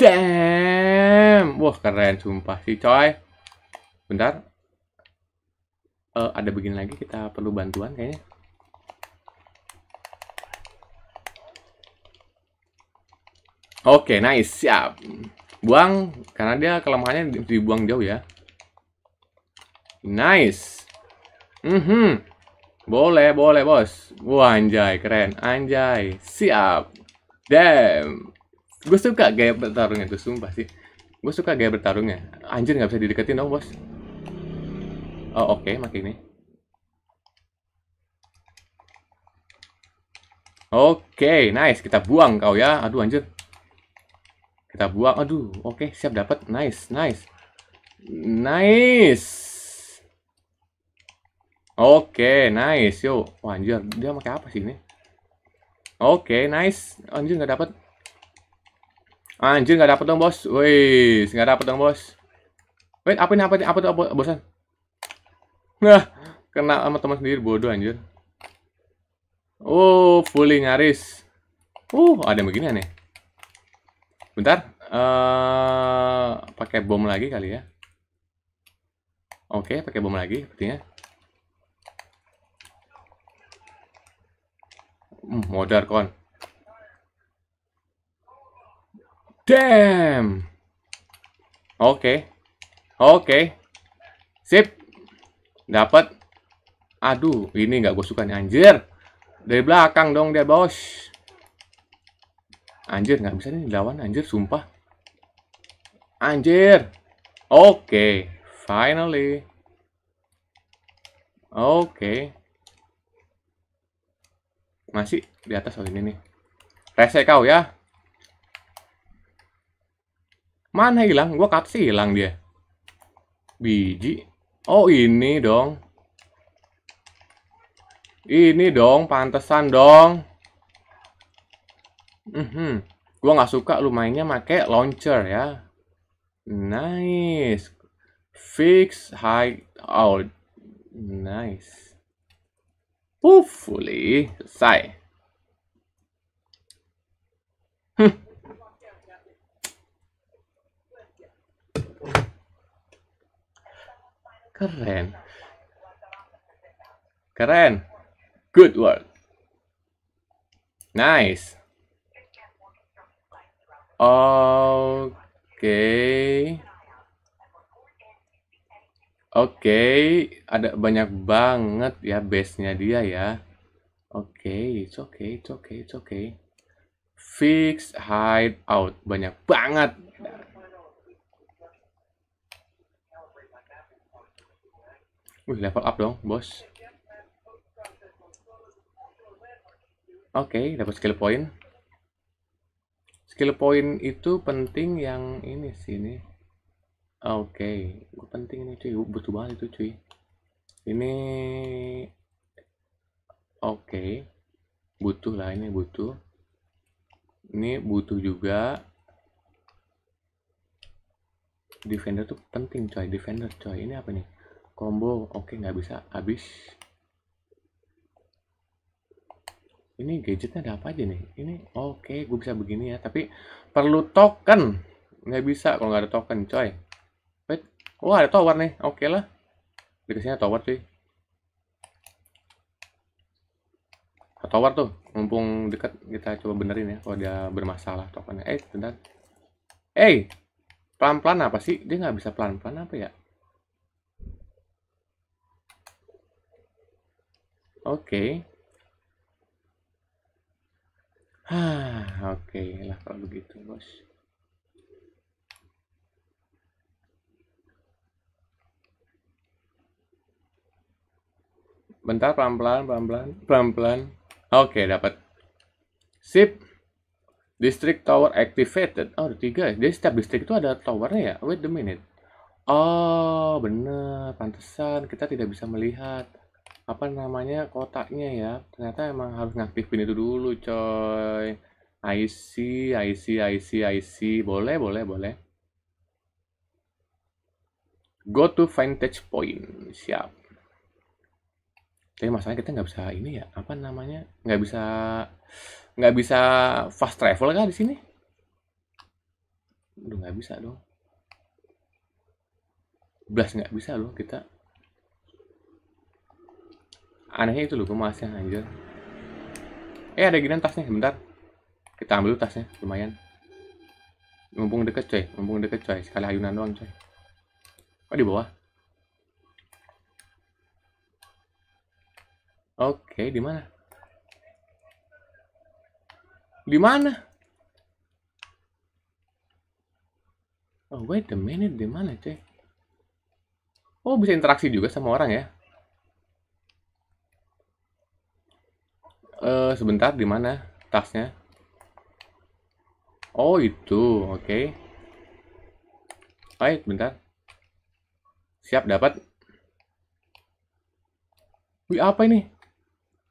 Damn. Wah, keren sumpah sih, coy. Bentar. Uh, ada begini lagi kita perlu bantuan kayaknya. Oke, okay, nice. Siap. Buang karena dia kelemahannya dibuang jauh ya. Nice. Mm -hmm. boleh, boleh, Bos. Wah, anjay, keren. Anjay. Siap. Damn gue suka gaya bertarungnya tuh sumpah sih gue suka gaya bertarungnya anjir nggak bisa dideketin dong bos oh oke okay, makin ini oke okay, nice kita buang kau ya aduh anjir kita buang aduh oke okay, siap dapat nice nice nice Oke, okay, nice. Yo, anjir, dia pakai apa sih ini? Oke, okay, nice. Anjir nggak dapat. Anjir nggak dapet dong bos. Wih, nggak dapet dong bos. Wait, apa ini apa ini apa tuh bosan? Nah, kena sama teman sendiri bodoh anjir. Oh, fully nyaris. Uh, ada yang begini aneh. Bentar, uh, pakai bom lagi kali ya. Oke, okay, pakai bom lagi sepertinya. Hmm, modar kon. Damn. Oke. Okay. Oke. Okay. Sip. Dapat. Aduh, ini nggak gue suka nih. Anjir. Dari belakang dong dia, bos. Anjir, nggak bisa nih lawan Anjir, sumpah. Anjir. Oke. Okay. Finally. Oke. Okay. Masih di atas oh ini nih. Rese kau ya. Mana hilang? Gua cut hilang dia. Biji. Oh, ini dong. Ini dong, pantesan dong. Mm -hmm. Gua nggak suka lu mainnya make launcher ya. Nice. Fix high out. Nice. Hopefully, selesai. Hmm. Keren. Keren. Good work. Nice. Oke. Okay. Oke, okay. ada banyak banget ya base-nya dia ya. Oke, okay. it's okay, it's okay, it's okay. Fix hide, out, banyak banget. Wih, level up dong, bos. Oke, okay, dapat skill point. Skill point itu penting yang ini sini. Oke, okay. penting ini cuy, butuh banget itu cuy. Ini oke, okay. butuh lah ini butuh. Ini butuh juga. Defender tuh penting coy, defender coy. Ini apa nih? combo oke okay, nggak bisa habis ini gadgetnya ada apa aja nih ini oke okay, gue bisa begini ya tapi perlu token nggak bisa kalau nggak ada token coy wait oh ada tower nih oke okay lah dikasihnya tower cuy tower tuh mumpung dekat kita coba benerin ya kalau dia bermasalah tokennya eh bentar eh pelan pelan apa sih dia nggak bisa pelan pelan apa ya Oke. Hah, [sighs] oke lah kalau begitu, Bos. Bentar pelan-pelan, pelan-pelan, pelan-pelan. Oke, dapat. Sip. District Tower activated. Oh, ada tiga. Ya? Jadi setiap district itu ada towernya ya? Wait a minute. Oh, bener. Pantesan. Kita tidak bisa melihat apa namanya kotaknya ya ternyata emang harus ngaktifin itu dulu coy ic ic ic ic boleh boleh boleh go to vintage point siap tapi masalahnya kita nggak bisa ini ya apa namanya nggak bisa nggak bisa fast travel kan di sini udah nggak bisa dong belas nggak bisa loh kita anehnya itu loh gue masih anjir eh ada gini tasnya sebentar kita ambil tasnya lumayan mumpung deket coy mumpung deket coy sekali ayunan doang coy oh di bawah oke di mana di mana oh wait a minute di mana coy oh bisa interaksi juga sama orang ya uh, sebentar di mana tasnya oh itu oke okay. baik bentar siap dapat wih apa ini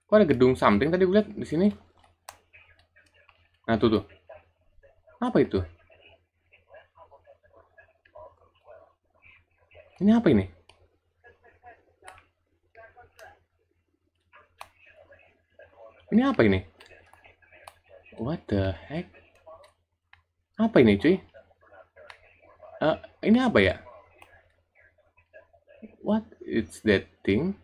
kok ada gedung samping tadi gue lihat di sini nah tuh tuh apa itu ini apa ini Ini apa ini? What the heck? Apa ini cuy? Uh, ini apa ya? What is that thing?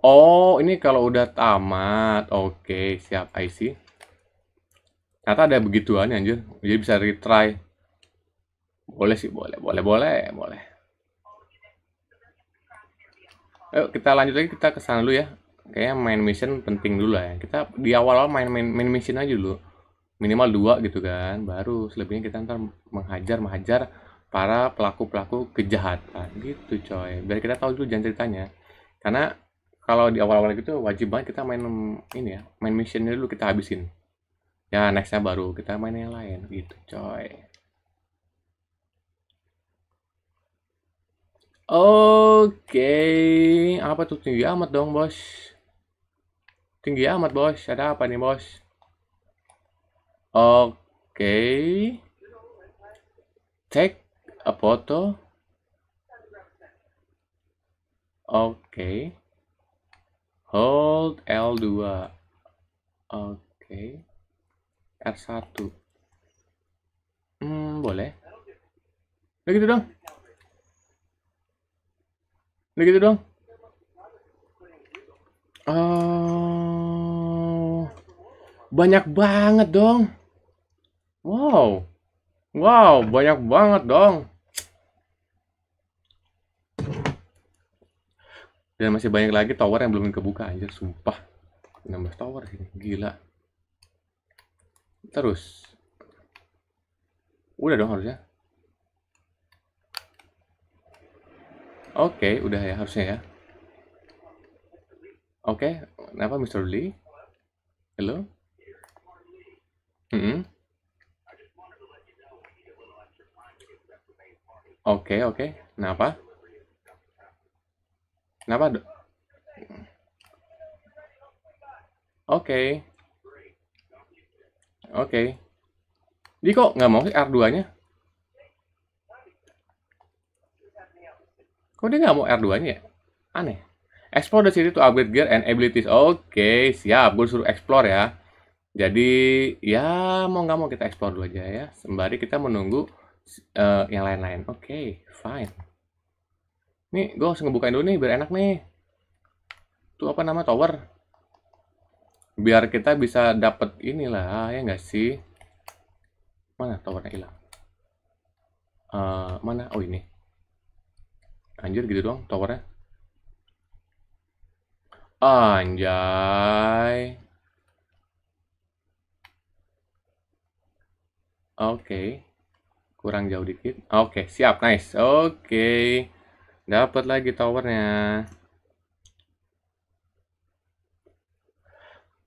Oh, ini kalau udah tamat. Oke, okay, siap. IC. see. Ternyata ada begituan anjir. Jadi bisa retry. Boleh sih, boleh. Boleh, boleh, boleh. Ayo kita lanjut lagi. Kita ke sana dulu ya kayak main mission penting dulu lah ya. Kita di awal-awal main, main main mission aja dulu. Minimal dua gitu kan. Baru selebihnya kita ntar menghajar-menghajar para pelaku-pelaku kejahatan gitu coy. Biar kita tahu dulu jangan ceritanya. Karena kalau di awal-awal gitu wajib banget kita main ini ya, main missionnya dulu kita habisin. Ya nextnya baru kita main yang lain gitu coy. Oke, okay. apa tuh tinggi amat dong bos? Tinggi amat, Bos. Ada apa nih, Bos? Oke. Okay. Take a photo. Oke. Okay. Hold L2. Oke. Okay. R1. Hmm, boleh. begitu gitu dong. begitu gitu dong. Oh, banyak banget dong. Wow, wow, banyak banget dong. Dan masih banyak lagi tower yang belum kebuka aja, sumpah. 16 tower ini, gila. Terus. Udah dong harusnya. Oke, okay, udah ya harusnya ya. Oke, okay. kenapa Mr. Lee? Halo? Hmm. Oke, okay, oke. Okay. Kenapa? Kenapa? Oke. Okay. Oke. Okay. Di kok nggak mau sih R2-nya? Kok dia nggak mau R2-nya ya? Aneh. Explore the city to upgrade gear and abilities. Oke, okay, siap. Gue suruh explore ya. Jadi ya mau nggak mau kita explore dulu aja ya. Sembari kita menunggu uh, yang lain-lain. Oke, okay, fine. Nih, gue harus ngebukain dulu nih biar enak nih. Tuh apa nama tower? Biar kita bisa dapet inilah, ya nggak sih? Mana towernya hilang? Uh, mana? Oh ini. Anjir gitu dong towernya. Anjay. Oke. Okay. Kurang jauh dikit. Oke, okay, siap. Nice. Oke. Okay. Dapat lagi towernya.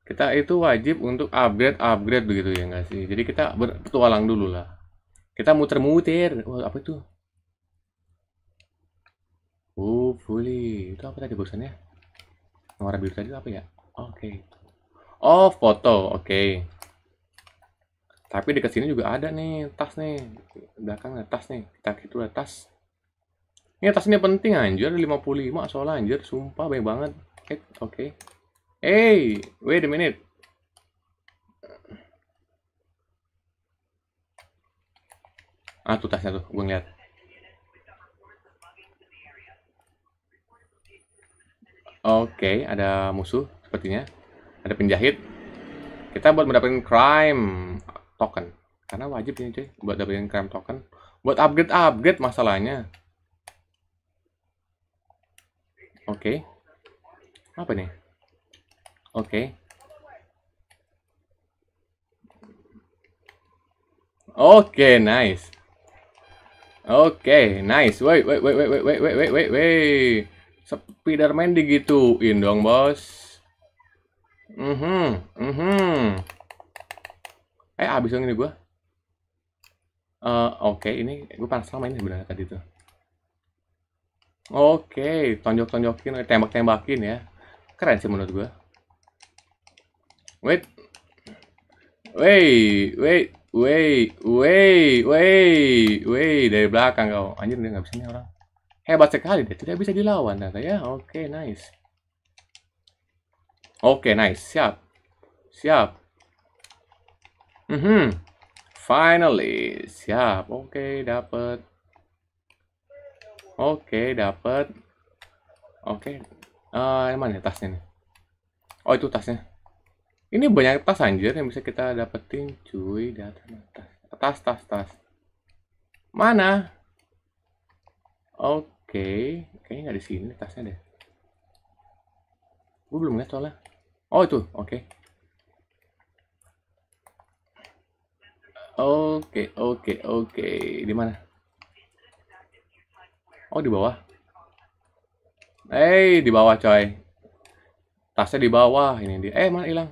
Kita itu wajib untuk upgrade-upgrade begitu ya nggak sih? Jadi kita bertualang dulu lah. Kita muter-muter. Oh, apa itu? Oh, fully. Itu apa tadi bosannya? Warna biru tadi apa ya? Oke. Okay. Oh, foto. Oke. Okay. Tapi dekat sini juga ada nih tas nih. Belakang ada tas nih. Kita gitu ada tas. Ini tas ini penting anjir 55 soalnya anjir sumpah banyak banget. Eh, oke. Okay. Hey, wait a minute. Ah, tuh tasnya tuh, gue ngeliat. Oke, ada musuh sepertinya. Ada penjahit. Kita buat mendapatkan crime token. Karena wajib ini cuy, buat dapetin crime token. Buat upgrade-upgrade masalahnya. Oke. Apa nih? Oke. Oke, nice. Oke, nice. Wait, wait, wait, wait, wait, wait, wait, wait, wait. Spiderman digituin dong bos mhm mm mhm mm eh abis dong ini gue uh, oke okay, ini gue panas sama ini sebenarnya tadi tuh oke okay, tonjok-tonjokin eh, tembak-tembakin ya keren sih menurut gue wait wait wait wait wait wait wait dari belakang kau anjir dia nggak bisa nih orang Hebat sekali dia, tidak bisa dilawan ternyata ya. Oke, okay, nice. Oke, okay, nice. Siap. Siap. Mm -hmm. Finally. Siap. Oke, okay, dapat. Oke, okay, dapat. Oke. Okay. Uh, eh, emang mana ya tasnya nih? Oh, itu tasnya. Ini banyak tas anjir yang bisa kita dapetin, cuy. tas tas, tas, tas. Mana? Oke, kayaknya nggak di sini tasnya deh. Gue belum lihat soalnya. Oh itu, oke. Oke, oke, oke. Di mana? Oh di bawah. Eh, hey, di bawah coy. Tasnya di bawah ini dia. Eh, mana hilang?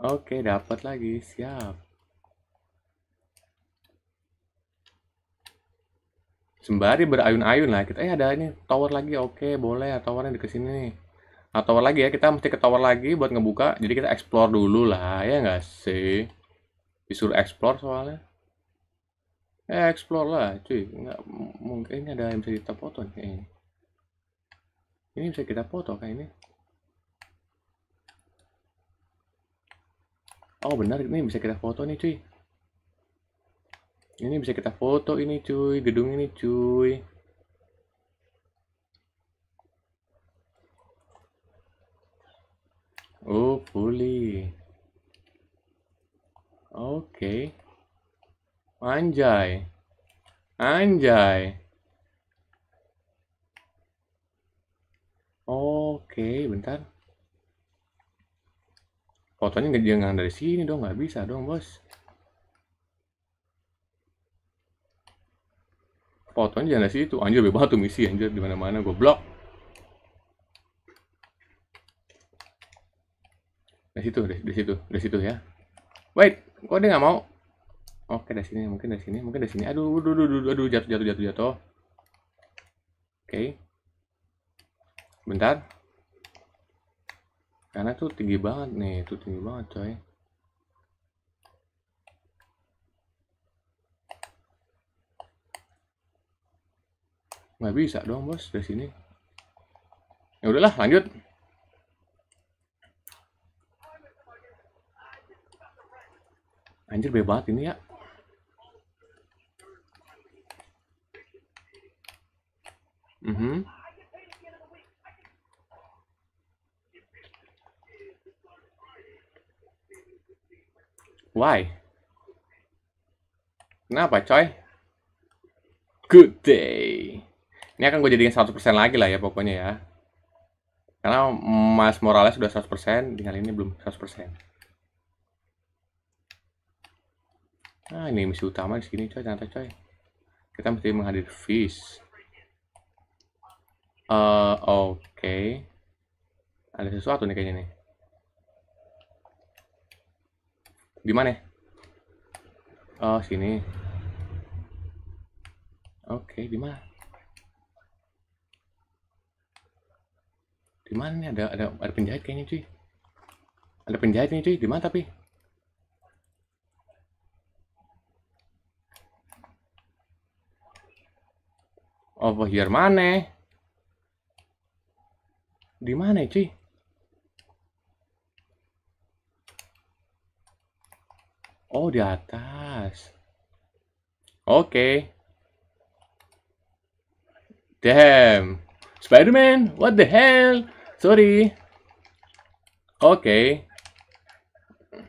Oke, dapat lagi. Siap. sembari berayun-ayun lah kita eh ada ini tower lagi oke boleh ah, towernya di kesini nah tower lagi ya kita mesti ke tower lagi buat ngebuka jadi kita explore dulu lah ya nggak sih disuruh explore soalnya eh explore lah cuy nggak mungkin eh, ada yang bisa kita foto nih eh. ini bisa kita foto kayak ini oh benar ini bisa kita foto nih cuy ini bisa kita foto ini cuy gedung ini cuy oh pulih oke okay. anjay anjay oke okay, bentar fotonya nggak jangan dari sini dong nggak bisa dong bos Oh, tuan jangan sih itu anjir bebas tuh misi anjir di mana-mana gue blok dari situ deh dari situ dari situ ya wait kok dia nggak mau oke dari sini mungkin dari sini mungkin dari sini aduh aduh aduh aduh, aduh jatuh jatuh jatuh jatuh oke bentar karena tuh tinggi banget nih tuh tinggi banget coy nggak bisa dong bos dari sini ya udahlah lanjut anjir bebat ini ya mm -hmm. Why? Kenapa coy? Good day. Ini akan gue jadikan 100% lagi lah ya pokoknya ya. Karena Mas Morales sudah 100%, tinggal ini belum 100%. Nah, ini misi utama di sini coy, ternyata coy. Kita mesti menghadir fish. Eh, uh, oke. Okay. Ada sesuatu nih kayaknya nih. Di mana? Oh, sini. Oke, okay, di mana? di mana nih ada ada ada penjahit kayaknya cuy ada penjahit nih cuy di mana tapi over oh, here mana di mana cuy Oh di atas Oke okay. Damn Spider-Man, what the hell? Sorry. Oke. Okay.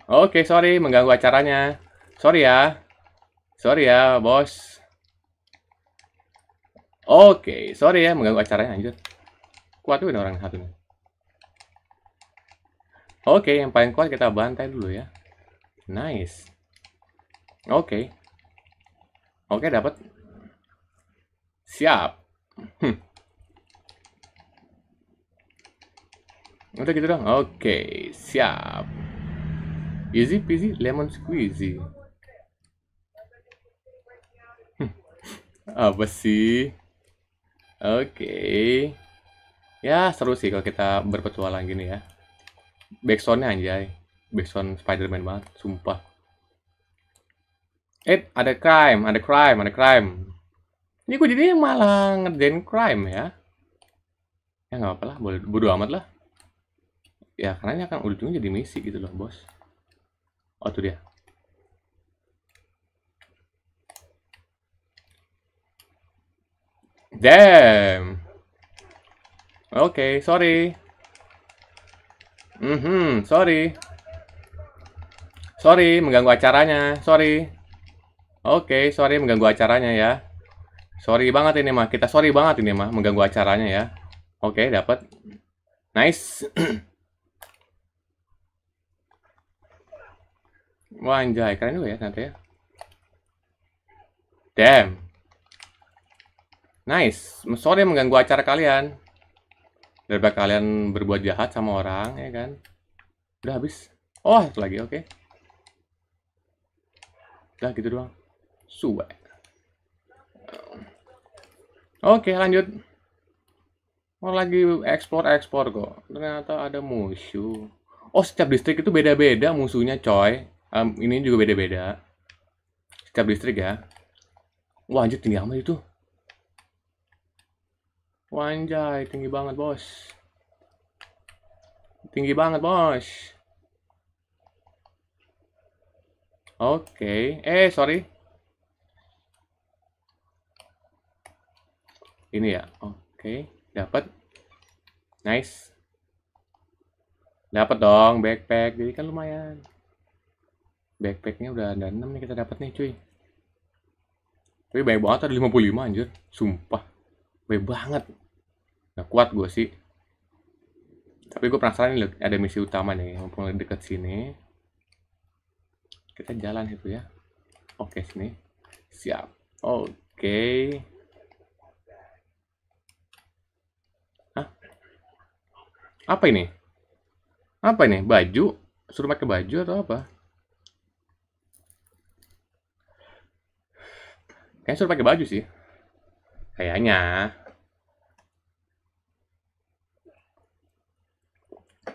Oke, okay, sorry mengganggu acaranya. Sorry ya. Sorry ya, bos. Oke, okay, sorry ya mengganggu acaranya Lanjut. Kuat tuh orang satu Oke, okay, yang paling kuat kita bantai dulu ya. Nice. Oke. Okay. Oke, okay, dapat. Siap. Hmm. Udah gitu dong. Oke, okay, siap. Easy peasy lemon squeezy. Hmm. Apa sih? Oke. Okay. Ya, seru sih kalau kita berpetualang gini ya. Backsoundnya anjay. Backsound Spider-Man banget, sumpah. Eh, ada crime, ada crime, ada crime. Ini gue jadi malah ngerjain crime ya. Ya nggak apa-apa lah, bodo amat lah ya karena ini akan ujungnya jadi misi gitu loh bos oh tuh dia damn oke okay, sorry mm -hmm, sorry sorry mengganggu acaranya sorry oke okay, sorry mengganggu acaranya ya sorry banget ini mah kita sorry banget ini mah mengganggu acaranya ya oke okay, dapat nice [clears throat] Wah anjay, keren juga ya nanti ya. Damn. Nice. Sorry mengganggu acara kalian. Daripada kalian berbuat jahat sama orang, ya kan? Udah habis. Oh, satu lagi, oke. Okay. Udah gitu doang. Suwe. Oke, okay, lanjut. Mau oh, lagi explore-explore kok. Ternyata ada musuh. Oh, setiap distrik itu beda-beda musuhnya, coy um, ini juga beda-beda setiap listrik ya wah anjir tinggi amat itu wah anjay tinggi banget bos tinggi banget bos oke okay. eh sorry ini ya oke okay. dapat nice dapat dong backpack jadi kan lumayan backpacknya udah ada 6 nih kita dapat nih cuy tapi banyak banget ada 55 anjir sumpah banyak banget gak kuat gue sih tapi gue penasaran nih ada misi utama nih mumpung deket sini kita jalan itu ya oke sini siap oke Hah? apa ini apa ini baju suruh pakai baju atau apa Kayaknya suruh pakai baju sih. Kayaknya.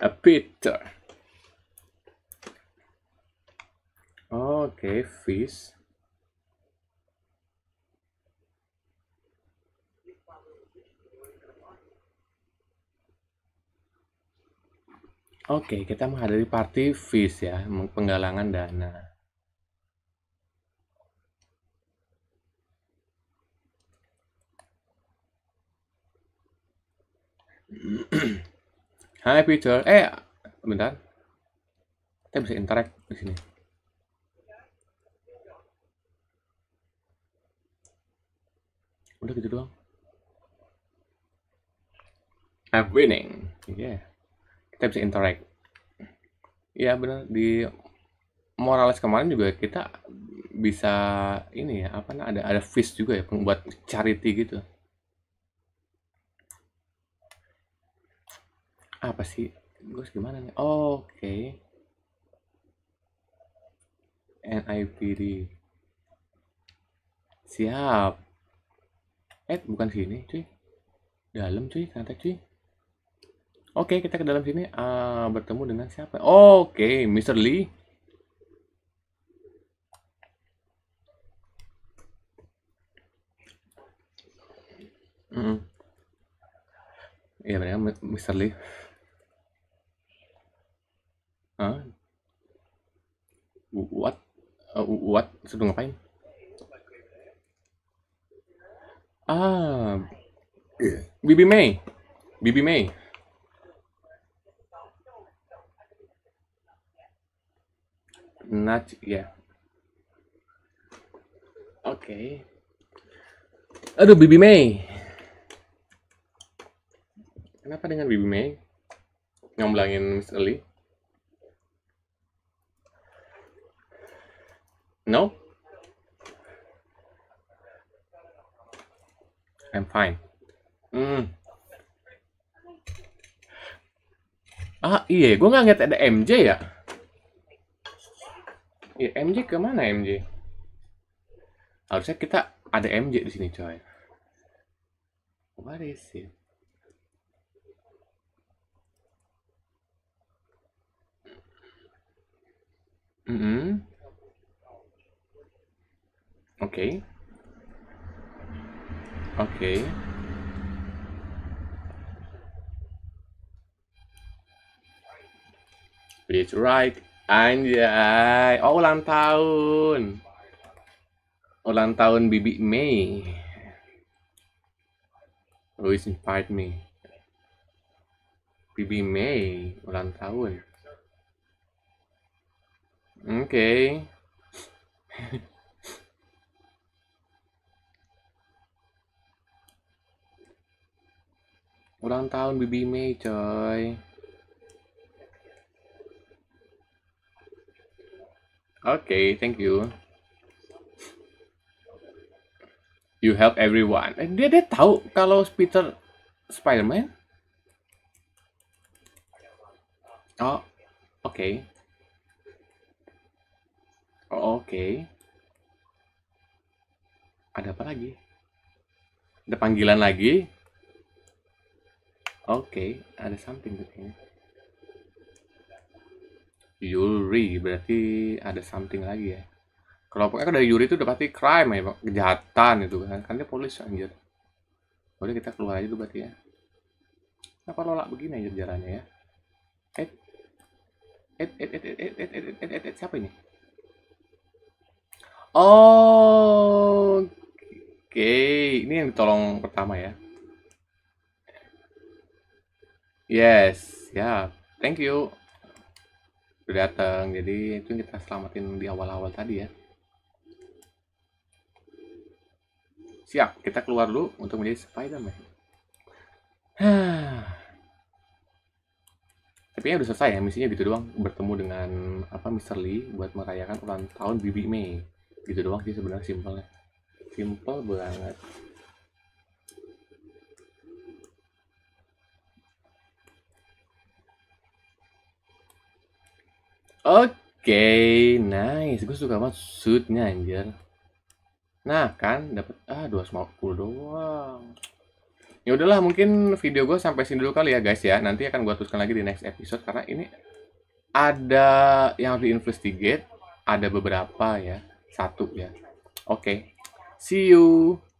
A Peter. Oke, okay, fish. Oke, okay, kita menghadiri party fish ya, penggalangan dana. [clears throat] Hai Peter, eh bentar. Kita bisa interact di sini. Udah gitu doang. I'm ah, winning. Yeah. Kita bisa interact. Ya benar di Morales kemarin juga kita bisa ini ya apa nah, ada ada fish juga ya buat charity gitu. apa sih gue gimana nih oh, oke okay. NIPD siap eh bukan sini cuy dalam cuy kata cuy oke kita ke dalam sini uh, bertemu dengan siapa oke okay. Mr. Lee Mm -mm. benar Mr. Lee. Huh? What? Uh, what? Suruh ngapain? Ah, Bibi May, Bibi May. Not ya. Yeah. Oke. Okay. Aduh Bibi May. Kenapa dengan Bibi May? Ngomblangin Miss Lee. No? I'm fine. Hmm. Ah iya, gue nggak ngeliat ada MJ ya. Iya MJ kemana MJ? Harusnya kita ada MJ di sini coy. What is it? Mm -hmm. Oke. Okay. Oke. Okay. It's right. Anjay. Oh, ulang tahun. Ulang tahun Bibi Mei. Always invite me. Bibi Mei ulang tahun. Oke. Okay. [laughs] ulang tahun Bibi Mei coy oke okay, thank you you help everyone eh, dia dia tahu kalau Peter Spiderman oh oke okay. oke oh, okay. ada apa lagi ada panggilan lagi Oke, okay, ada something tuh kayaknya. Yuri berarti ada something lagi ya. Kalau pokoknya dari Yuri itu udah pasti crime ya, kejahatan itu kan. Kan dia polisi anjir. Boleh kita keluar aja tuh berarti ya. Kenapa nolak begini aja jalannya ya? Eh, eh, eh, eh, eh, eh, eh, eh, eh, eh, eh siapa ini? Oh, oke. Okay. Ini yang ditolong pertama ya. Yes, ya. Thank you sudah datang. Jadi itu yang kita selamatin di awal-awal tadi ya. Siap, kita keluar dulu untuk menjadi Spider-Man. [sighs] Tapi ya udah selesai ya, misinya gitu doang. Bertemu dengan apa Mr. Lee buat merayakan ulang tahun Bibi Mei. Gitu doang sih sebenarnya simpelnya. Simple banget. Oke, nice. Gue suka banget suitnya anjir. Nah, kan dapat ah 250 doang. Ya udahlah, mungkin video gue sampai sini dulu kali ya guys ya. Nanti akan gue teruskan lagi di next episode karena ini ada yang harus diinvestigate, ada beberapa ya. Satu ya. Oke. See you.